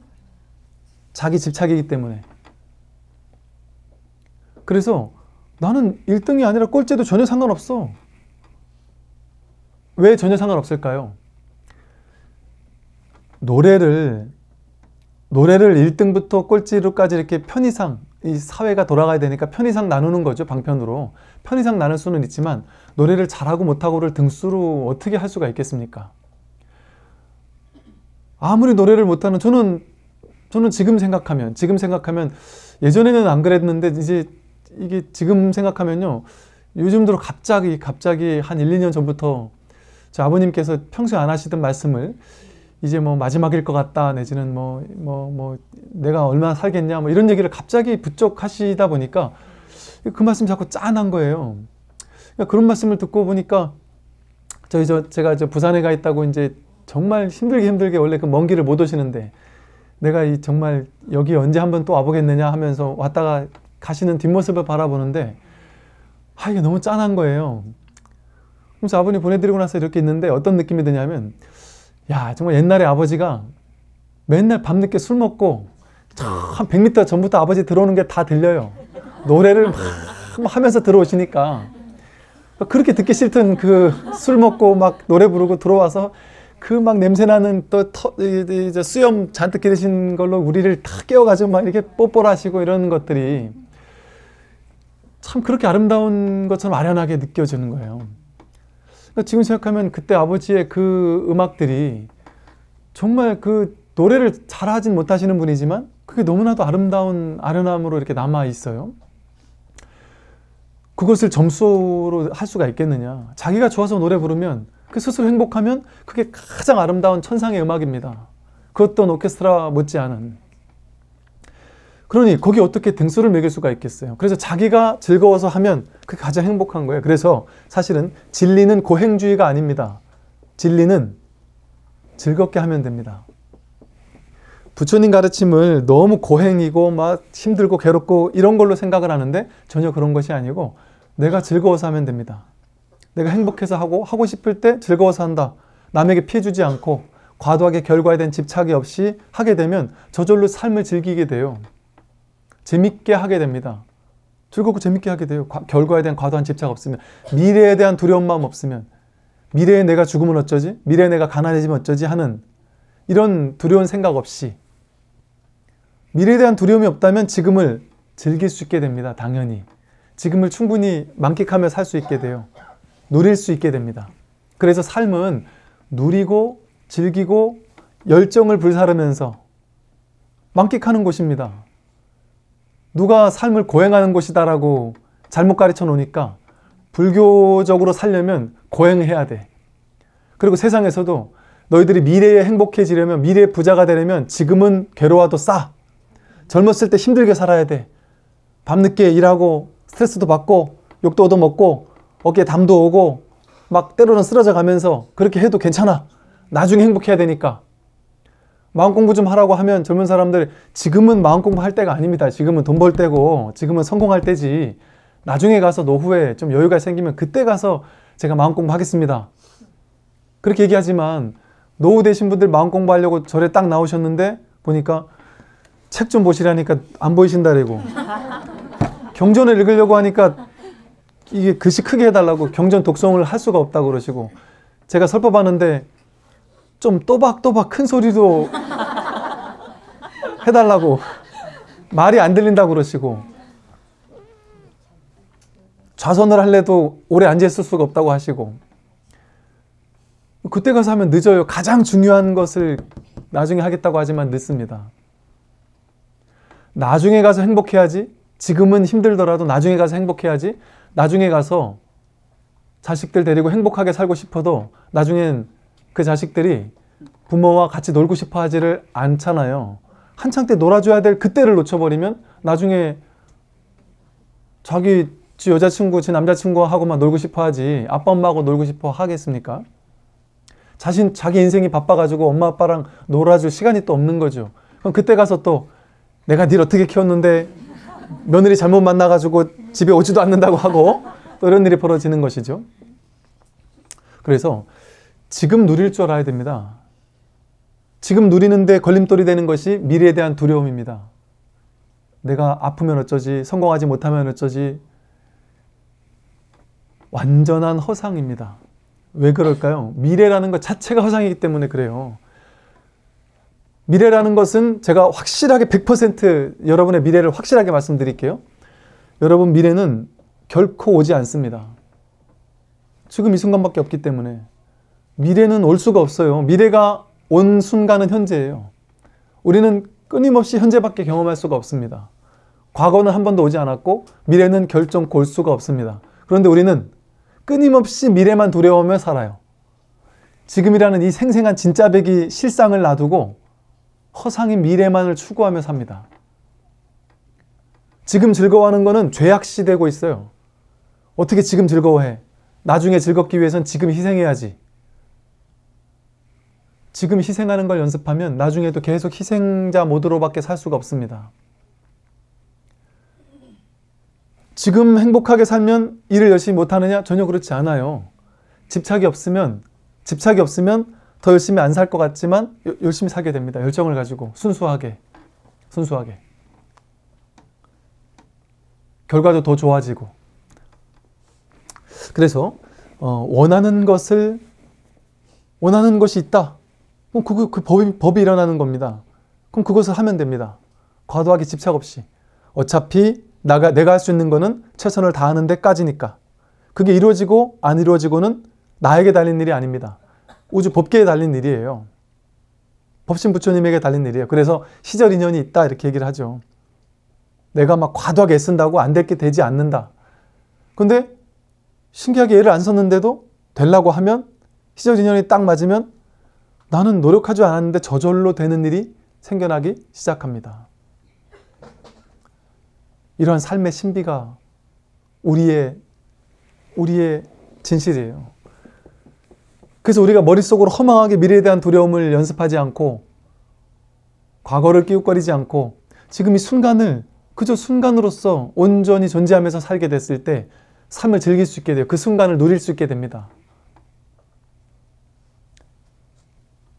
자기 집착이기 때문에. 그래서 나는 1등이 아니라 꼴찌도 전혀 상관없어. 왜 전혀 상관없을까요? 노래를 노래를 1등부터 꼴찌로까지 이렇게 편의상 이 사회가 돌아가야 되니까 편의상 나누는 거죠 방편으로 편의상 나눌 수는 있지만 노래를 잘하고 못하고를 등수로 어떻게 할 수가 있겠습니까 아무리 노래를 못하는 저는 저는 지금 생각하면 지금 생각하면 예전에는 안 그랬는데 이제 이게 지금 생각하면요 요즘 들어 갑자기 갑자기 한 1, 2년 전부터 아버님께서 평소에 안 하시던 말씀을 이제 뭐 마지막일 것 같다 내지는 뭐 뭐, 뭐 내가 얼마나 살겠냐 뭐 이런 얘기를 갑자기 부쩍 하시다 보니까 그 말씀 자꾸 짠한 거예요. 그러니까 그런 말씀을 듣고 보니까 저희 저 제가 저 부산에 가 있다고 이제 정말 힘들게 힘들게 원래 그 먼 길을 못 오시는데 내가 이 정말 여기 언제 한번 또 와보겠느냐 하면서 왔다가 가시는 뒷모습을 바라보는데 아 이게 너무 짠한 거예요. 그래서 아버님 보내드리고 나서 이렇게 있는데 어떤 느낌이 드냐면 야, 정말 옛날에 아버지가 맨날 밤늦게 술 먹고 참 100m 전부터 아버지 들어오는 게 다 들려요. 노래를 막 하면서 들어오시니까. 그렇게 듣기 싫던 그 술 먹고 막 노래 부르고 들어와서 그 막 냄새나는 또 터, 이제 수염 잔뜩 기르신 걸로 우리를 다 깨워가지고 막 이렇게 뽀뽀하시고 를 이런 것들이 참 그렇게 아름다운 것처럼 아련하게 느껴지는 거예요. 그러니까 지금 생각하면 그때 아버지의 그 음악들이 정말 그 노래를 잘 하진 못하시는 분이지만 그게 너무나도 아름다운 아련함으로 이렇게 남아 있어요. 그것을 점수로 할 수가 있겠느냐. 자기가 좋아서 노래 부르면 그 스스로 행복하면 그게 가장 아름다운 천상의 음악입니다. 그것도 오케스트라 못지않은. 그러니 거기 어떻게 등수를 매길 수가 있겠어요. 그래서 자기가 즐거워서 하면 그게 가장 행복한 거예요. 그래서 사실은 진리는 고행주의가 아닙니다. 진리는 즐겁게 하면 됩니다. 부처님 가르침을 너무 고행이고 막 힘들고 괴롭고 이런 걸로 생각을 하는데 전혀 그런 것이 아니고 내가 즐거워서 하면 됩니다. 내가 행복해서 하고 하고 싶을 때 즐거워서 한다. 남에게 피해 주지 않고 과도하게 결과에 대한 집착이 없이 하게 되면 저절로 삶을 즐기게 돼요. 재밌게 하게 됩니다. 즐겁고 재밌게 하게 돼요. 과, 결과에 대한 과도한 집착 없으면 미래에 대한 두려운 마음 없으면 미래에 내가 죽으면 어쩌지? 미래에 내가 가난해지면 어쩌지? 하는 이런 두려운 생각 없이 미래에 대한 두려움이 없다면 지금을 즐길 수 있게 됩니다. 당연히. 지금을 충분히 만끽하며 살 수 있게 돼요. 누릴 수 있게 됩니다. 그래서 삶은 누리고 즐기고 열정을 불사르면서 만끽하는 곳입니다. 누가 삶을 고행하는 곳이다라고 잘못 가르쳐 놓으니까 불교적으로 살려면 고행해야 돼. 그리고 세상에서도 너희들이 미래에 행복해지려면 미래에 부자가 되려면 지금은 괴로워도 싸. 젊었을 때 힘들게 살아야 돼. 밤늦게 일하고 스트레스도 받고 욕도 얻어먹고 어깨에 담도 오고 막 때로는 쓰러져 가면서 그렇게 해도 괜찮아. 나중에 행복해야 되니까. 마음 공부 좀 하라고 하면 젊은 사람들 지금은 마음 공부할 때가 아닙니다. 지금은 돈 벌 때고 지금은 성공할 때지. 나중에 가서 노후에 좀 여유가 생기면 그때 가서 제가 마음 공부하겠습니다. 그렇게 얘기하지만 노후 되신 분들 마음 공부하려고 절에 딱 나오셨는데 보니까 책 좀 보시라니까 안 보이신다래고 경전을 읽으려고 하니까 이게 글씨 크게 해달라고 경전 독성을 할 수가 없다고 그러시고 제가 설법하는데 좀 또박또박 큰소리도 해달라고 말이 안 들린다고 그러시고 좌선을 할래도 오래 앉아 있을 수가 없다고 하시고 그때 가서 하면 늦어요. 가장 중요한 것을 나중에 하겠다고 하지만 늦습니다. 나중에 가서 행복해야지. 지금은 힘들더라도 나중에 가서 행복해야지. 나중에 가서 자식들 데리고 행복하게 살고 싶어도 나중엔 그 자식들이 부모와 같이 놀고 싶어 하지를 않잖아요. 한창 때 놀아줘야 될 그때를 놓쳐버리면 나중에 자기 지 여자친구, 지 남자친구하고만 놀고 싶어 하지 아빠, 엄마하고 놀고 싶어 하겠습니까? 자신, 자기 인생이 바빠가지고 엄마, 아빠랑 놀아줄 시간이 또 없는 거죠. 그럼 그때 가서 또 내가 니를 어떻게 키웠는데 며느리 잘못 만나가지고 집에 오지도 않는다고 하고 또 이런 일이 벌어지는 것이죠. 그래서 지금 누릴 줄 알아야 됩니다. 지금 누리는데 걸림돌이 되는 것이 미래에 대한 두려움입니다. 내가 아프면 어쩌지, 성공하지 못하면 어쩌지, 완전한 허상입니다. 왜 그럴까요? 미래라는 것 자체가 허상이기 때문에 그래요. 미래라는 것은 제가 확실하게 100% 여러분의 미래를 확실하게 말씀드릴게요. 여러분 미래는 결코 오지 않습니다. 지금 이 순간밖에 없기 때문에 미래는 올 수가 없어요. 미래가 온 순간은 현재예요. 우리는 끊임없이 현재밖에 경험할 수가 없습니다. 과거는 한 번도 오지 않았고 미래는 결정골 수가 없습니다. 그런데 우리는 끊임없이 미래만 두려워하며 살아요. 지금이라는 이 생생한 진짜배기 실상을 놔두고 허상인 미래만을 추구하며 삽니다. 지금 즐거워하는 것은 죄악시되고 있어요. 어떻게 지금 즐거워해? 나중에 즐겁기 위해선 지금 희생해야지. 지금 희생하는 걸 연습하면 나중에도 계속 희생자 모드로밖에 살 수가 없습니다. 지금 행복하게 살면 일을 열심히 못하느냐? 전혀 그렇지 않아요. 집착이 없으면, 집착이 없으면 더 열심히 안 살 것 같지만 여, 열심히 살게 됩니다. 열정을 가지고 순수하게, 순수하게. 결과도 더 좋아지고. 그래서 어, 원하는 것을 원하는 것이 있다. 그럼 그, 그 법이, 법이 일어나는 겁니다. 그럼 그것을 하면 됩니다. 과도하게 집착 없이. 어차피 나가, 내가 할 수 있는 거는 최선을 다하는 데까지니까. 그게 이루어지고 안 이루어지고는 나에게 달린 일이 아닙니다. 우주 법계에 달린 일이에요. 법신 부처님에게 달린 일이에요. 그래서 시절 인연이 있다 이렇게 얘기를 하죠. 내가 막 과도하게 애쓴다고 안 될 게 되지 않는다. 근데 신기하게 애를 안 썼는데도 되려고 하면 시절 인연이 딱 맞으면 나는 노력하지 않았는데 저절로 되는 일이 생겨나기 시작합니다. 이러한 삶의 신비가 우리의 우리의 진실이에요. 그래서 우리가 머릿속으로 허망하게 미래에 대한 두려움을 연습하지 않고 과거를 끼웃거리지 않고 지금 이 순간을 그저 순간으로서 온전히 존재하면서 살게 됐을 때 삶을 즐길 수 있게 돼요. 그 순간을 누릴 수 있게 됩니다.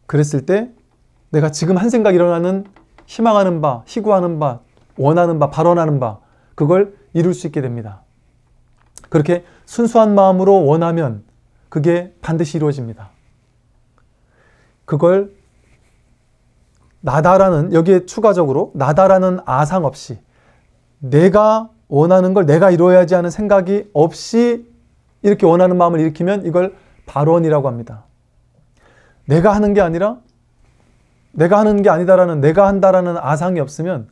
그랬을 때 내가 지금 한 생각 일어나는 희망하는 바, 희구하는 바, 원하는 바, 발언하는 바 그걸 이룰 수 있게 됩니다. 그렇게 순수한 마음으로 원하면 그게 반드시 이루어집니다. 그걸 나다라는 여기에 추가적으로 나다라는 아상 없이 내가 원하는 걸 내가 이루어야지 하는 생각이 없이 이렇게 원하는 마음을 일으키면 이걸 발언이라고 합니다. 내가 하는 게 아니라 내가 하는 게 아니다라는 내가 한다라는 아상이 없으면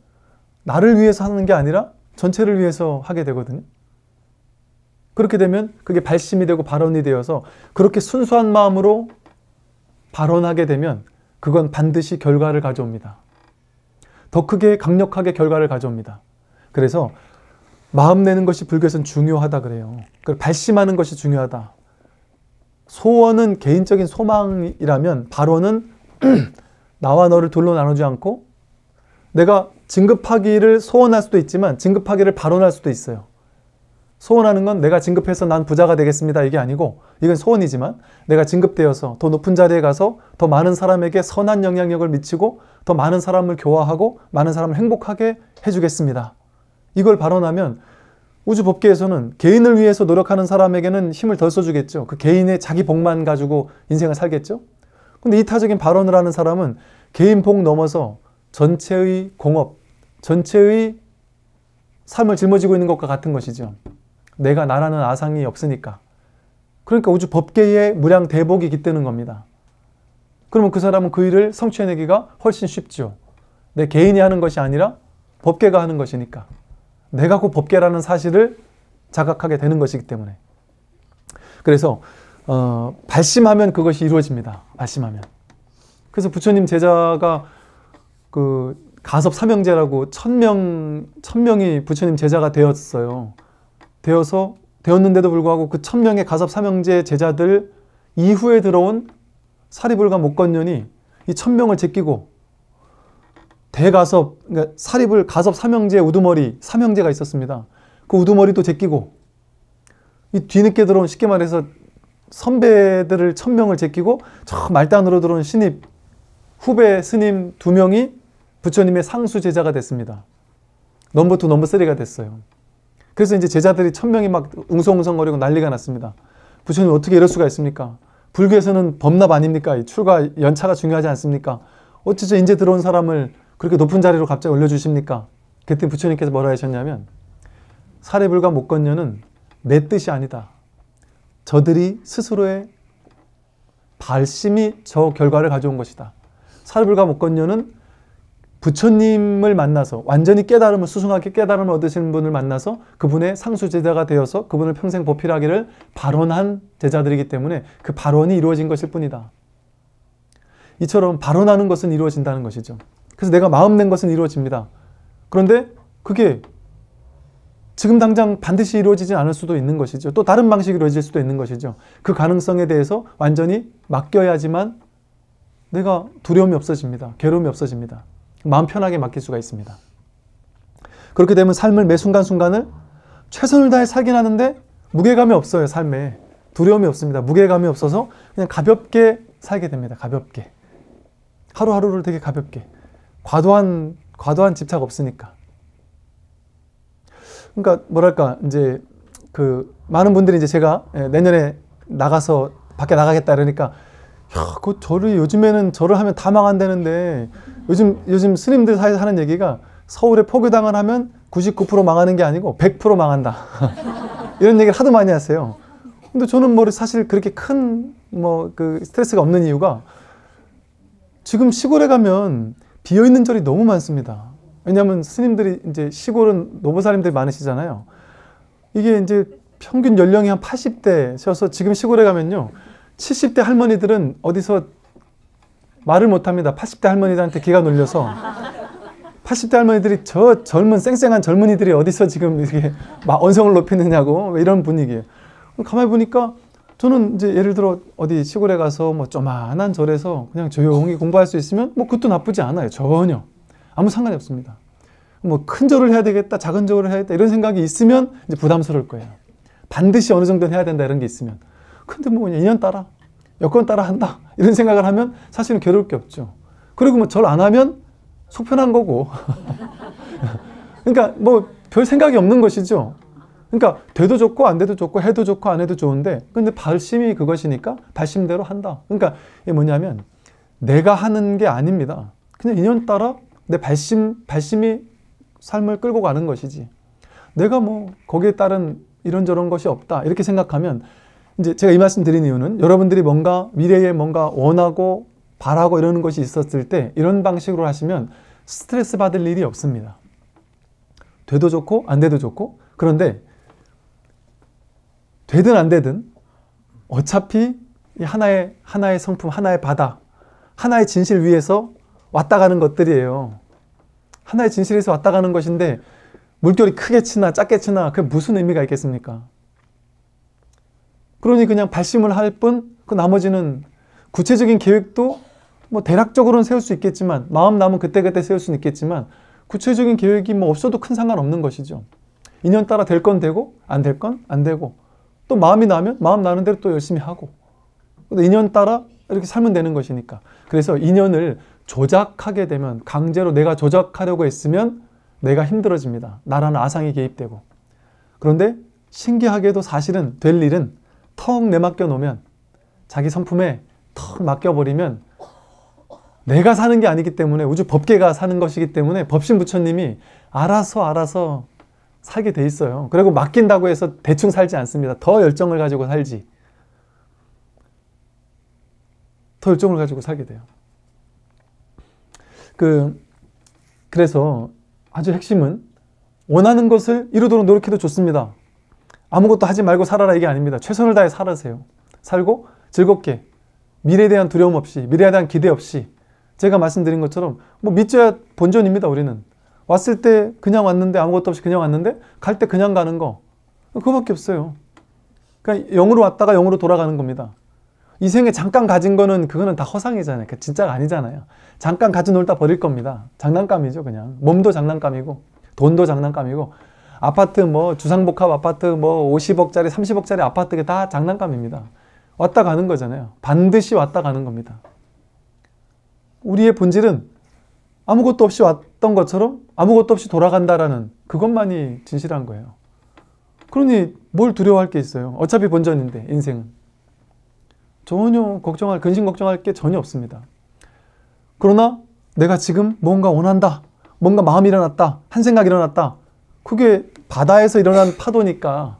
나를 위해서 하는 게 아니라 전체를 위해서 하게 되거든요. 그렇게 되면 그게 발심이 되고 발언이 되어서 그렇게 순수한 마음으로 발언하게 되면 그건 반드시 결과를 가져옵니다. 더 크게 강력하게 결과를 가져옵니다. 그래서 마음 내는 것이 불교에서는 중요하다 그래요. 발심하는 것이 중요하다. 소원은 개인적인 소망이라면 바로는 나와 너를 둘로 나누지 않고 내가 진급하기를 소원할 수도 있지만 진급하기를 발언할 수도 있어요. 소원하는 건 내가 진급해서 난 부자가 되겠습니다. 이게 아니고 이건 소원이지만 내가 진급되어서 더 높은 자리에 가서 더 많은 사람에게 선한 영향력을 미치고 더 많은 사람을 교화하고 많은 사람을 행복하게 해주겠습니다. 이걸 발언하면 우주 법계에서는 개인을 위해서 노력하는 사람에게는 힘을 덜 써주겠죠. 그 개인의 자기 복만 가지고 인생을 살겠죠. 근데 이타적인 발언을 하는 사람은 개인 복 넘어서 전체의 공업, 전체의 삶을 짊어지고 있는 것과 같은 것이죠. 내가 나라는 아상이 없으니까. 그러니까 우주 법계의 무량 대복이 깃드는 겁니다. 그러면 그 사람은 그 일을 성취해내기가 훨씬 쉽죠. 내 개인이 하는 것이 아니라 법계가 하는 것이니까. 내가 곧 그 법계라는 사실을 자각하게 되는 것이기 때문에 그래서 어, 발심하면 그것이 이루어집니다. 발심하면. 그래서 부처님 제자가 그 가섭 삼형제라고 천명 천명이 부처님 제자가 되었어요. 되어서 되었는데도 불구하고 그 천명의 가섭 삼형제 제자들 이후에 들어온 사리불과 목건년이 이 천명을 제끼고 대가섭, 그러니까 사립을 가섭 삼형제 우두머리, 삼형제가 있었습니다. 그 우두머리도 제끼고 이 뒤늦게 들어온 쉽게 말해서 선배들을 천명을 제끼고 저 말단으로 들어온 신입 후배 스님 두 명이 부처님의 상수 제자가 됐습니다. 넘버 2, 넘버 쓰리가 됐어요. 그래서 이제 제자들이 천명이 막 웅성웅성거리고 난리가 났습니다. 부처님 어떻게 이럴 수가 있습니까? 불교에서는 범납 아닙니까? 출가 연차가 중요하지 않습니까? 어째서 이제 들어온 사람을 그렇게 높은 자리로 갑자기 올려주십니까? 그때 부처님께서 뭐라 하셨냐면 사례불과 목건녀는 내 뜻이 아니다. 저들이 스스로의 발심이 저 결과를 가져온 것이다. 사례불과 목건녀는 부처님을 만나서 완전히 깨달음을 수승하게 깨달음을 얻으신 분을 만나서 그분의 상수제자가 되어서 그분을 평생 보필하기를 발언한 제자들이기 때문에 그 발언이 이루어진 것일 뿐이다. 이처럼 발언하는 것은 이루어진다는 것이죠. 그래서 내가 마음 낸 것은 이루어집니다. 그런데 그게 지금 당장 반드시 이루어지지 않을 수도 있는 것이죠. 또 다른 방식으로 이루어질 수도 있는 것이죠. 그 가능성에 대해서 완전히 맡겨야지만 내가 두려움이 없어집니다. 괴로움이 없어집니다. 마음 편하게 맡길 수가 있습니다. 그렇게 되면 삶을 매 순간순간을 최선을 다해 살긴 하는데 무게감이 없어요. 삶에. 두려움이 없습니다. 무게감이 없어서 그냥 가볍게 살게 됩니다. 가볍게. 하루하루를 되게 가볍게. 과도한 과도한 집착 없으니까. 그러니까 뭐랄까 이제 그 많은 분들이 이제 제가 예, 내년에 나가서 밖에 나가겠다 그러니까 야그 저를 요즘에는 저를 하면 다 망한다는데 요즘 요즘 스님들 사이에서 하는 얘기가 서울에 포교당을 하면 99% 망하는 게 아니고 100% 망한다 이런 얘기를 하도 많이 하세요. 근데 저는 뭐 사실 그렇게 큰 뭐 그 스트레스가 없는 이유가 지금 시골에 가면 비어있는 절이 너무 많습니다. 왜냐하면 스님들이 이제 시골은 노보사님들이 많으시잖아요. 이게 이제 평균 연령이 한 80대셔서 지금 시골에 가면요. 70대 할머니들은 어디서 말을 못합니다. 80대 할머니들한테 기가 눌려서 80대 할머니들이 저 젊은 쌩쌩한 젊은이들이 어디서 지금 이렇게 언성을 높이느냐고 뭐 이런 분위기예요. 가만히 보니까 저는 이제 예를 들어 어디 시골에 가서 뭐 조만한 절에서 그냥 조용히 공부할 수 있으면 뭐 그것도 나쁘지 않아요. 전혀. 아무 상관이 없습니다. 뭐 큰 절을 해야 되겠다, 작은 절을 해야겠다 이런 생각이 있으면 이제 부담스러울 거예요. 반드시 어느 정도는 해야 된다 이런 게 있으면. 근데 뭐 그냥 인연 따라, 여건 따라 한다 이런 생각을 하면 사실은 괴로울 게 없죠. 그리고 뭐 절 안 하면 속편한 거고. 그러니까 뭐 별 생각이 없는 것이죠. 그러니까 돼도 좋고 안 돼도 좋고 해도 좋고 안 해도 좋은데 근데 발심이 그것이니까 발심대로 한다. 그러니까 이게 뭐냐면 내가 하는 게 아닙니다. 그냥 인연 따라 내 발심 발심이 삶을 끌고 가는 것이지. 내가 뭐 거기에 따른 이런저런 것이 없다 이렇게 생각하면 이제 제가 이 말씀 드린 이유는 여러분들이 뭔가 미래에 뭔가 원하고 바라고 이러는 것이 있었을 때 이런 방식으로 하시면 스트레스 받을 일이 없습니다. 돼도 좋고 안 돼도 좋고 그런데 되든 안 되든 어차피 하나의 하나의 성품, 하나의 바다, 하나의 진실 위에서 왔다 가는 것들이에요. 하나의 진실에서 왔다 가는 것인데 물결이 크게 치나 작게 치나 그게 무슨 의미가 있겠습니까? 그러니 그냥 발심을 할 뿐 그 나머지는 구체적인 계획도 뭐 대략적으로는 세울 수 있겠지만 마음 남은 그때그때 세울 수는 있겠지만 구체적인 계획이 뭐 없어도 큰 상관없는 것이죠. 인연 따라 될 건 되고 안 될 건 안 되고 또 마음이 나면 마음 나는 대로 또 열심히 하고 또 인연 따라 이렇게 살면 되는 것이니까 그래서 인연을 조작하게 되면 강제로 내가 조작하려고 했으면 내가 힘들어집니다. 나라는 아상이 개입되고 그런데 신기하게도 사실은 될 일은 턱 내맡겨 놓으면 자기 성품에턱 맡겨버리면 내가 사는 게 아니기 때문에 우주 법계가 사는 것이기 때문에 법신 부처님이 알아서 알아서 살게 돼 있어요. 그리고 맡긴다고 해서 대충 살지 않습니다. 더 열정을 가지고 살지. 더 열정을 가지고 살게 돼요. 그, 그래서 아주 핵심은 원하는 것을 이루도록 노력해도 좋습니다. 아무것도 하지 말고 살아라 이게 아닙니다. 최선을 다해 살아세요. 살고 즐겁게 미래에 대한 두려움 없이 미래에 대한 기대 없이 제가 말씀드린 것처럼 뭐 믿져야 본전입니다 우리는 왔을 때 그냥 왔는데 아무것도 없이 그냥 왔는데 갈 때 그냥 가는 거 그거밖에 없어요. 그러니까 영으로 왔다가 영으로 돌아가는 겁니다. 이 생에 잠깐 가진 거는 그거는 다 허상이잖아요. 그 진짜가 아니잖아요. 잠깐 가진 놀다 버릴 겁니다. 장난감이죠, 그냥. 몸도 장난감이고 돈도 장난감이고 아파트 뭐 주상복합 아파트 뭐 50억짜리 30억짜리 아파트 가다 장난감입니다. 왔다 가는 거잖아요. 반드시 왔다 가는 겁니다. 우리의 본질은 아무것도 없이 왔던 것처럼 아무것도 없이 돌아간다라는 그것만이 진실한 거예요. 그러니 뭘 두려워할 게 있어요. 어차피 본전인데 인생은. 전혀 걱정할 근심 걱정할 게 전혀 없습니다. 그러나 내가 지금 뭔가 원한다. 뭔가 마음이 일어났다. 한 생각이 일어났다. 그게 바다에서 일어난 파도니까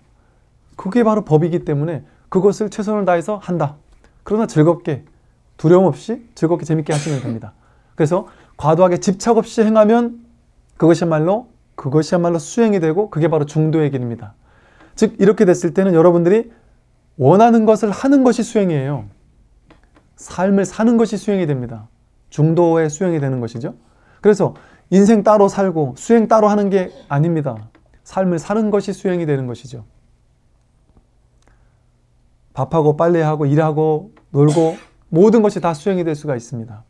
그게 바로 법이기 때문에 그것을 최선을 다해서 한다. 그러나 즐겁게 두려움 없이 즐겁게 재밌게 하시면 됩니다. 그래서 과도하게 집착 없이 행하면 그것이야말로 그것이야말로 수행이 되고 그게 바로 중도의 길입니다. 즉 이렇게 됐을 때는 여러분들이 원하는 것을 하는 것이 수행이에요. 삶을 사는 것이 수행이 됩니다. 중도의 수행이 되는 것이죠. 그래서 인생 따로 살고 수행 따로 하는 게 아닙니다. 삶을 사는 것이 수행이 되는 것이죠. 밥하고 빨래하고 일하고 놀고 모든 것이 다 수행이 될 수가 있습니다.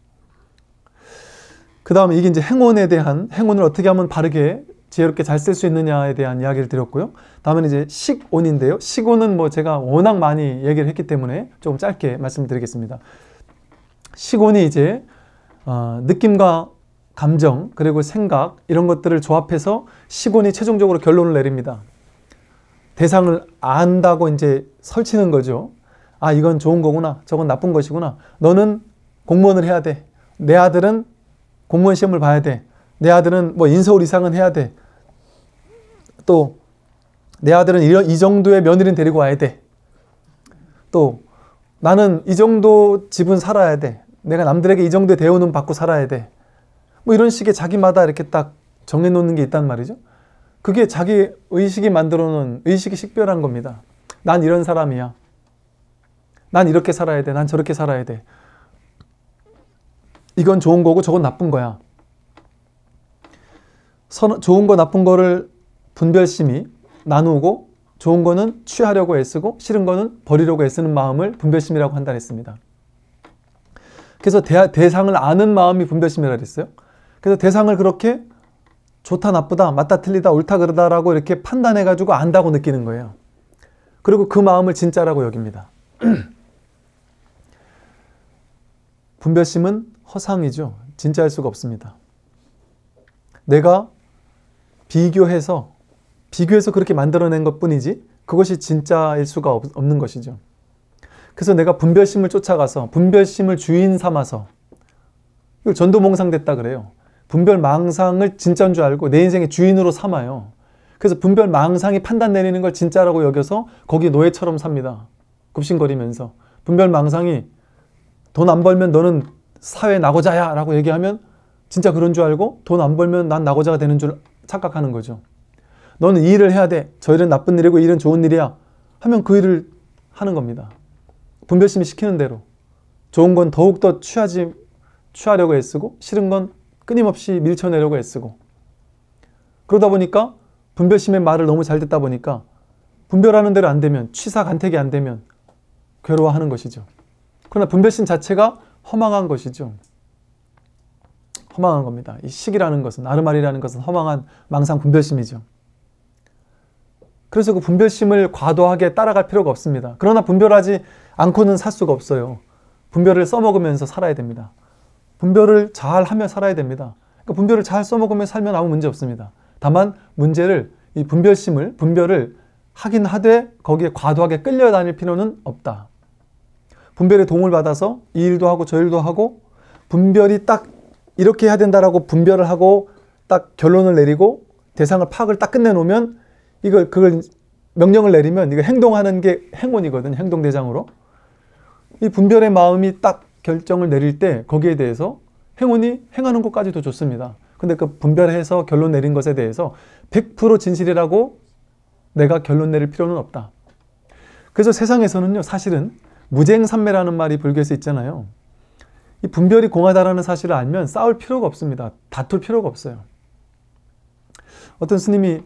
그 다음에 이게 이제 행운에 대한 행운을 어떻게 하면 바르게 지혜롭게 잘 쓸 수 있느냐에 대한 이야기를 드렸고요. 다음은 이제 식온인데요. 식온은 뭐 제가 워낙 많이 얘기를 했기 때문에 조금 짧게 말씀드리겠습니다. 식온이 이제 어, 느낌과 감정 그리고 생각 이런 것들을 조합해서 식온이 최종적으로 결론을 내립니다. 대상을 안다고 이제 설치는 거죠. 아 이건 좋은 거구나 저건 나쁜 것이구나 너는 공무원을 해야 돼. 내 아들은 공무원 시험을 봐야 돼. 내 아들은 뭐 인서울 이상은 해야 돼. 또 내 아들은 이런, 이 정도의 며느리는 데리고 와야 돼. 또 나는 이 정도 집은 살아야 돼. 내가 남들에게 이 정도의 대우는 받고 살아야 돼. 뭐 이런 식의 자기마다 이렇게 딱 정해놓는 게 있단 말이죠. 그게 자기 의식이 만들어 놓은 의식이 식별한 겁니다. 난 이런 사람이야. 난 이렇게 살아야 돼. 난 저렇게 살아야 돼. 이건 좋은 거고 저건 나쁜 거야. 선, 좋은 거 나쁜 거를 분별심이 나누고 좋은 거는 취하려고 애쓰고 싫은 거는 버리려고 애쓰는 마음을 분별심이라고 한다 했습니다. 그래서 대, 상을 아는 마음이 분별심이라 그랬어요. 그래서 대상을 그렇게 좋다 나쁘다 맞다 틀리다 옳다 그르다라고 이렇게 판단해 가지고 안다고 느끼는 거예요. 그리고 그 마음을 진짜라고 여깁니다. 분별심은 허상이죠. 진짜일 수가 없습니다. 내가 비교해서 비교해서 그렇게 만들어낸 것뿐이지 그것이 진짜일 수가 없, 없는 것이죠. 그래서 내가 분별심을 쫓아가서 분별심을 주인 삼아서 이걸 전도몽상 됐다 그래요. 분별망상을 진짜인 줄 알고 내 인생의 주인으로 삼아요. 그래서 분별망상이 판단 내리는 걸 진짜라고 여겨서 거기 노예처럼 삽니다. 굽신거리면서 분별망상이 돈 안 벌면 너는 사회 낙오자야 라고 얘기하면 진짜 그런 줄 알고 돈 안 벌면 난 낙오자가 되는 줄 착각하는 거죠. 너는 이 일을 해야 돼. 저 일은 나쁜 일이고 이 일은 좋은 일이야. 하면 그 일을 하는 겁니다. 분별심이 시키는 대로. 좋은 건 더욱더 취하지, 취하려고 애쓰고 싫은 건 끊임없이 밀쳐내려고 애쓰고 그러다 보니까 분별심의 말을 너무 잘 듣다 보니까 분별하는 대로 안 되면 취사 간택이 안 되면 괴로워하는 것이죠. 그러나 분별심 자체가 허망한 것이죠. 허망한 겁니다. 이 식이라는 것은, 아르마리라는 것은 허망한 망상 분별심이죠. 그래서 그 분별심을 과도하게 따라갈 필요가 없습니다. 그러나 분별하지 않고는 살 수가 없어요. 분별을 써먹으면서 살아야 됩니다. 분별을 잘 하며 살아야 됩니다. 그러니까 분별을 잘 써먹으며 살면 아무 문제 없습니다. 다만 문제를 이 분별심을 분별을 하긴 하되 거기에 과도하게 끌려다닐 필요는 없다. 분별의 도움을 받아서 이 일도 하고 저 일도 하고 분별이 딱 이렇게 해야 된다라고 분별을 하고 딱 결론을 내리고 대상을 파악을 딱 끝내놓으면 이걸 그걸 명령을 내리면 이거 행동하는 게 행운이거든 행동 대장으로 이 분별의 마음이 딱 결정을 내릴 때 거기에 대해서 행운이 행하는 것까지도 좋습니다. 근데 그 분별해서 결론 내린 것에 대해서 100% 진실이라고 내가 결론 내릴 필요는 없다. 그래서 세상에서는요 사실은 무쟁삼매라는 말이 불교에서 있잖아요. 이 분별이 공하다라는 사실을 알면 싸울 필요가 없습니다. 다툴 필요가 없어요. 어떤 스님이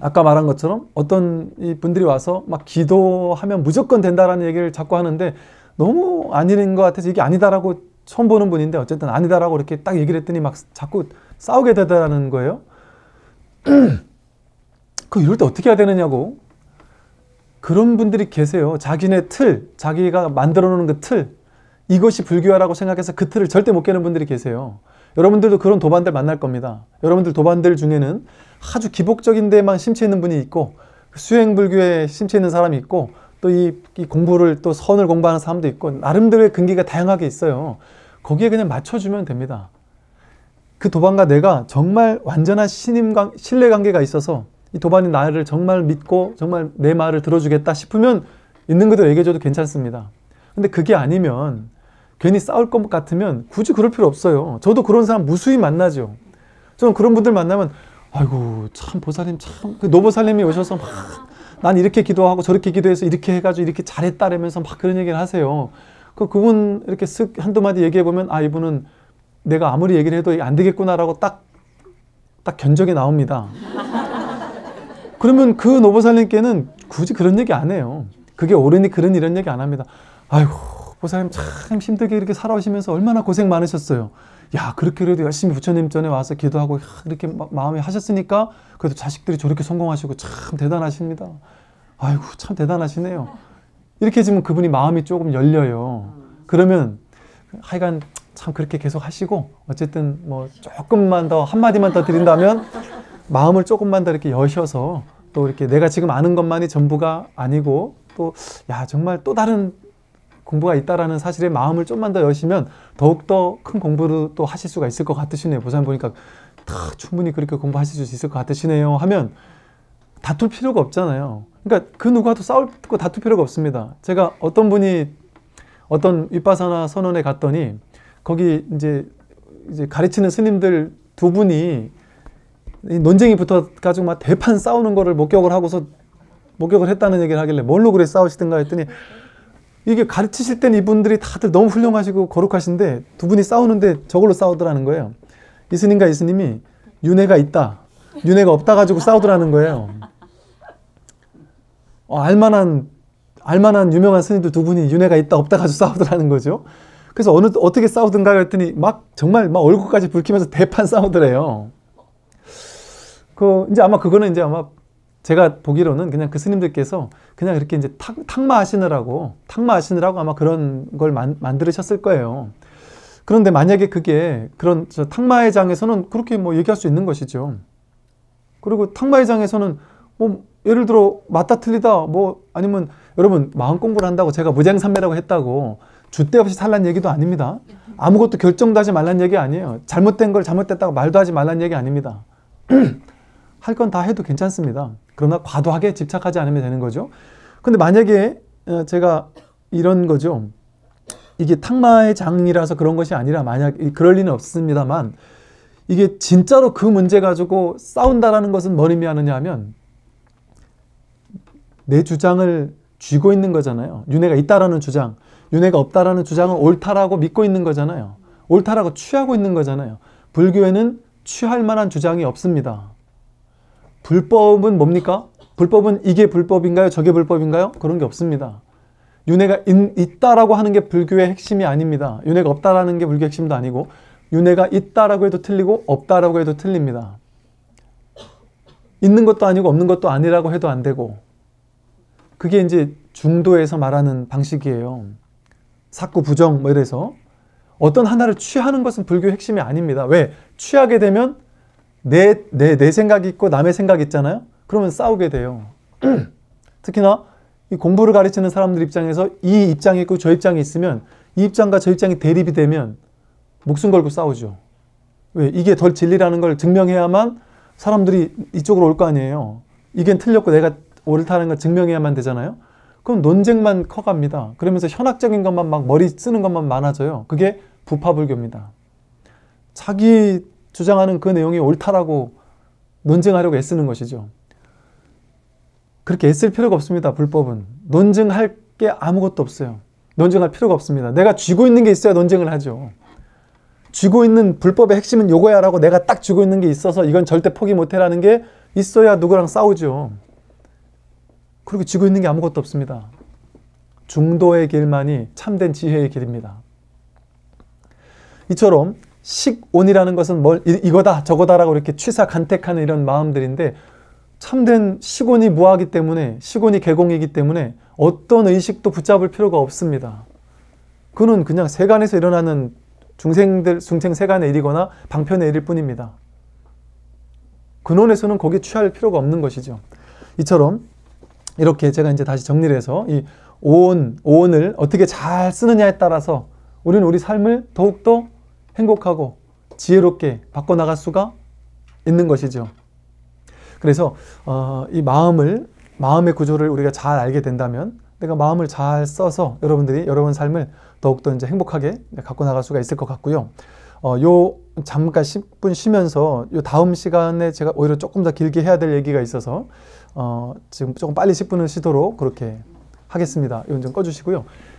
아까 말한 것처럼 어떤 이 분들이 와서 막 기도하면 무조건 된다라는 얘기를 자꾸 하는데 너무 아닌 것 같아서 이게 아니다라고 처음 보는 분인데 어쨌든 아니다라고 이렇게 딱 얘기를 했더니 막 자꾸 싸우게 되더라는 거예요. 그 이럴 때 어떻게 해야 되느냐고 그런 분들이 계세요. 자기네 틀, 자기가 만들어 놓은 그 틀, 이것이 불교야라고 생각해서 그 틀을 절대 못 깨는 분들이 계세요. 여러분들도 그런 도반들 만날 겁니다. 여러분들 도반들 중에는 아주 기복적인 데만 심취 있는 분이 있고 수행불교에 심취 있는 사람이 있고 또이 이 공부를 또 선을 공부하는 사람도 있고 나름대로의 근기가 다양하게 있어요. 거기에 그냥 맞춰주면 됩니다. 그 도반과 내가 정말 완전한 신임관, 신뢰관계가 있어서 이 도반이 나를 정말 믿고 정말 내 말을 들어주겠다 싶으면 있는 그대로 얘기해줘도 괜찮습니다. 근데 그게 아니면 괜히 싸울 것 같으면 굳이 그럴 필요 없어요. 저도 그런 사람 무수히 만나죠. 저는 그런 분들 만나면 아이고 참 보살님 참 그 노보살님이 오셔서 막 난 이렇게 기도하고 저렇게 기도해서 이렇게 해가지고 이렇게 잘했다라면서 막 그런 얘기를 하세요. 그 그분 이렇게 쓱 한두 마디 얘기해 보면 아 이분은 내가 아무리 얘기를 해도 안 되겠구나라고 딱 딱 견적이 나옵니다. 그러면 그 노보살님께는 굳이 그런 얘기 안 해요. 그게 옳으니 그런 이런 얘기 안 합니다. 아이고, 보살님 참 힘들게 이렇게 살아오시면서 얼마나 고생 많으셨어요. 야, 그렇게 그래도 열심히 부처님 전에 와서 기도하고 이렇게 마음에 하셨으니까 그래도 자식들이 저렇게 성공하시고 참 대단하십니다. 아이고, 참 대단하시네요. 이렇게 지금 그분이 마음이 조금 열려요. 그러면 하여간 참 그렇게 계속 하시고 어쨌든 뭐 조금만 더 한마디만 더 드린다면 마음을 조금만 더 이렇게 여셔서 또 이렇게 내가 지금 아는 것만이 전부가 아니고 또 야 정말 또 다른 공부가 있다라는 사실에 마음을 좀만 더 여시면 더욱더 큰 공부를 또 하실 수가 있을 것 같으시네요. 보상 보니까 다 충분히 그렇게 공부하실 수 있을 것 같으시네요 하면 다툴 필요가 없잖아요. 그러니까 그 누구와도 싸울 거 다툴 필요가 없습니다. 제가 어떤 분이 어떤 윗바사나 선원에 갔더니 거기 이제 이제 가르치는 스님들 두 분이 논쟁이 붙어가지고 막 대판 싸우는 거를 목격을 하고서 목격을 했다는 얘기를 하길래 뭘로 그래 싸우시든가 했더니 이게 가르치실 땐 이분들이 다들 너무 훌륭하시고 거룩하신데 두 분이 싸우는데 저걸로 싸우더라는 거예요. 이스님과 이스님이 윤회가 있다, 윤회가 없다 가지고 싸우더라는 거예요. 어, 알만한 알만한 유명한 스님들 두 분이 윤회가 있다 없다 가지고 싸우더라는 거죠. 그래서 어느 어떻게 싸우든가 했더니 막 정말 막 얼굴까지 붉히면서 대판 싸우더래요. 그 이제 아마 그거는 이제 아마 제가 보기로는 그냥 그 스님들께서 그냥 이렇게 이제 탁, 탁마하시느라고 탁마하시느라고 아마 그런 걸 만, 만들으셨을 거예요. 그런데 만약에 그게 그런 저 탁마의 장에서는 그렇게 뭐 얘기할 수 있는 것이죠. 그리고 탁마의 장에서는 뭐 예를 들어 맞다 틀리다 뭐 아니면 여러분 마음 공부를 한다고 제가 무장삼매라고 했다고 주때 없이 살란 얘기도 아닙니다. 아무것도 결정도 하지 말란 얘기 아니에요. 잘못된 걸 잘못됐다고 말도 하지 말란 얘기 아닙니다. 할건다 해도 괜찮습니다. 그러나 과도하게 집착하지 않으면 되는 거죠. 근데 만약에 어, 제가 이런 거죠. 이게 탁마의 장이라서 그런 것이 아니라 만약 그럴 리는 없습니다만 이게 진짜로 그 문제 가지고 싸운다라는 것은 뭘 의미하느냐 하면 내 주장을 쥐고 있는 거잖아요. 윤회가 있다라는 주장, 윤회가 없다라는 주장을 옳다라고 믿고 있는 거잖아요. 옳다라고 취하고 있는 거잖아요. 불교에는 취할 만한 주장이 없습니다. 불법은 뭡니까? 불법은 이게 불법인가요? 저게 불법인가요? 그런 게 없습니다. 윤회가 있다라고 하는 게 불교의 핵심이 아닙니다. 윤회가 없다라는 게 불교 핵심도 아니고 윤회가 있다라고 해도 틀리고 없다라고 해도 틀립니다. 있는 것도 아니고 없는 것도 아니라고 해도 안 되고 그게 이제 중도에서 말하는 방식이에요. 사꾸 부정 뭐 이래서 어떤 하나를 취하는 것은 불교의 핵심이 아닙니다. 왜? 취하게 되면 내, 내, 내 생각이 있고 남의 생각이 있잖아요. 그러면 싸우게 돼요. 특히나 이 공부를 가르치는 사람들 입장에서 이 입장이 있고 저 입장이 있으면 이 입장과 저 입장이 대립이 되면 목숨 걸고 싸우죠. 왜? 이게 덜 진리라는 걸 증명해야만 사람들이 이쪽으로 올 거 아니에요. 이게 틀렸고 내가 옳다는 걸 증명해야만 되잖아요. 그럼 논쟁만 커갑니다. 그러면서 현학적인 것만 막 머리 쓰는 것만 많아져요. 그게 부파불교입니다. 자기 주장하는 그 내용이 옳다라고 논증하려고 애쓰는 것이죠. 그렇게 애쓸 필요가 없습니다. 불법은. 논증할 게 아무것도 없어요. 논증할 필요가 없습니다. 내가 쥐고 있는 게 있어야 논증을 하죠. 쥐고 있는 불법의 핵심은 요거야 라고 내가 딱 쥐고 있는 게 있어서 이건 절대 포기 못해라는 게 있어야 누구랑 싸우죠. 그리고 쥐고 있는 게 아무것도 없습니다. 중도의 길만이 참된 지혜의 길입니다. 이처럼 식온이라는 것은 뭘 이거다 저거다라고 이렇게 취사 간택하는 이런 마음들인데 참된 식온이 무하기 때문에 식온이 개공이기 때문에 어떤 의식도 붙잡을 필요가 없습니다. 그는 그냥 세간에서 일어나는 중생들 중생 세간의 일이거나 방편의 일일 뿐입니다. 근원에서는 거기에 취할 필요가 없는 것이죠. 이처럼 이렇게 제가 이제 다시 정리를 해서 이 온온을 어떻게 잘 쓰느냐에 따라서 우리는 우리 삶을 더욱더 행복하고 지혜롭게 바꿔나갈 수가 있는 것이죠. 그래서 어, 이 마음을 마음의 구조를 우리가 잘 알게 된다면 내가 마음을 잘 써서 여러분들이 여러분 삶을 더욱더 이제 행복하게 갖고 나갈 수가 있을 것 같고요. 어, 요 잠깐 10분 쉬면서 요 다음 시간에 제가 오히려 조금 더 길게 해야 될 얘기가 있어서 어, 지금 조금 빨리 10분을 쉬도록 그렇게 하겠습니다. 이건 좀 꺼주시고요.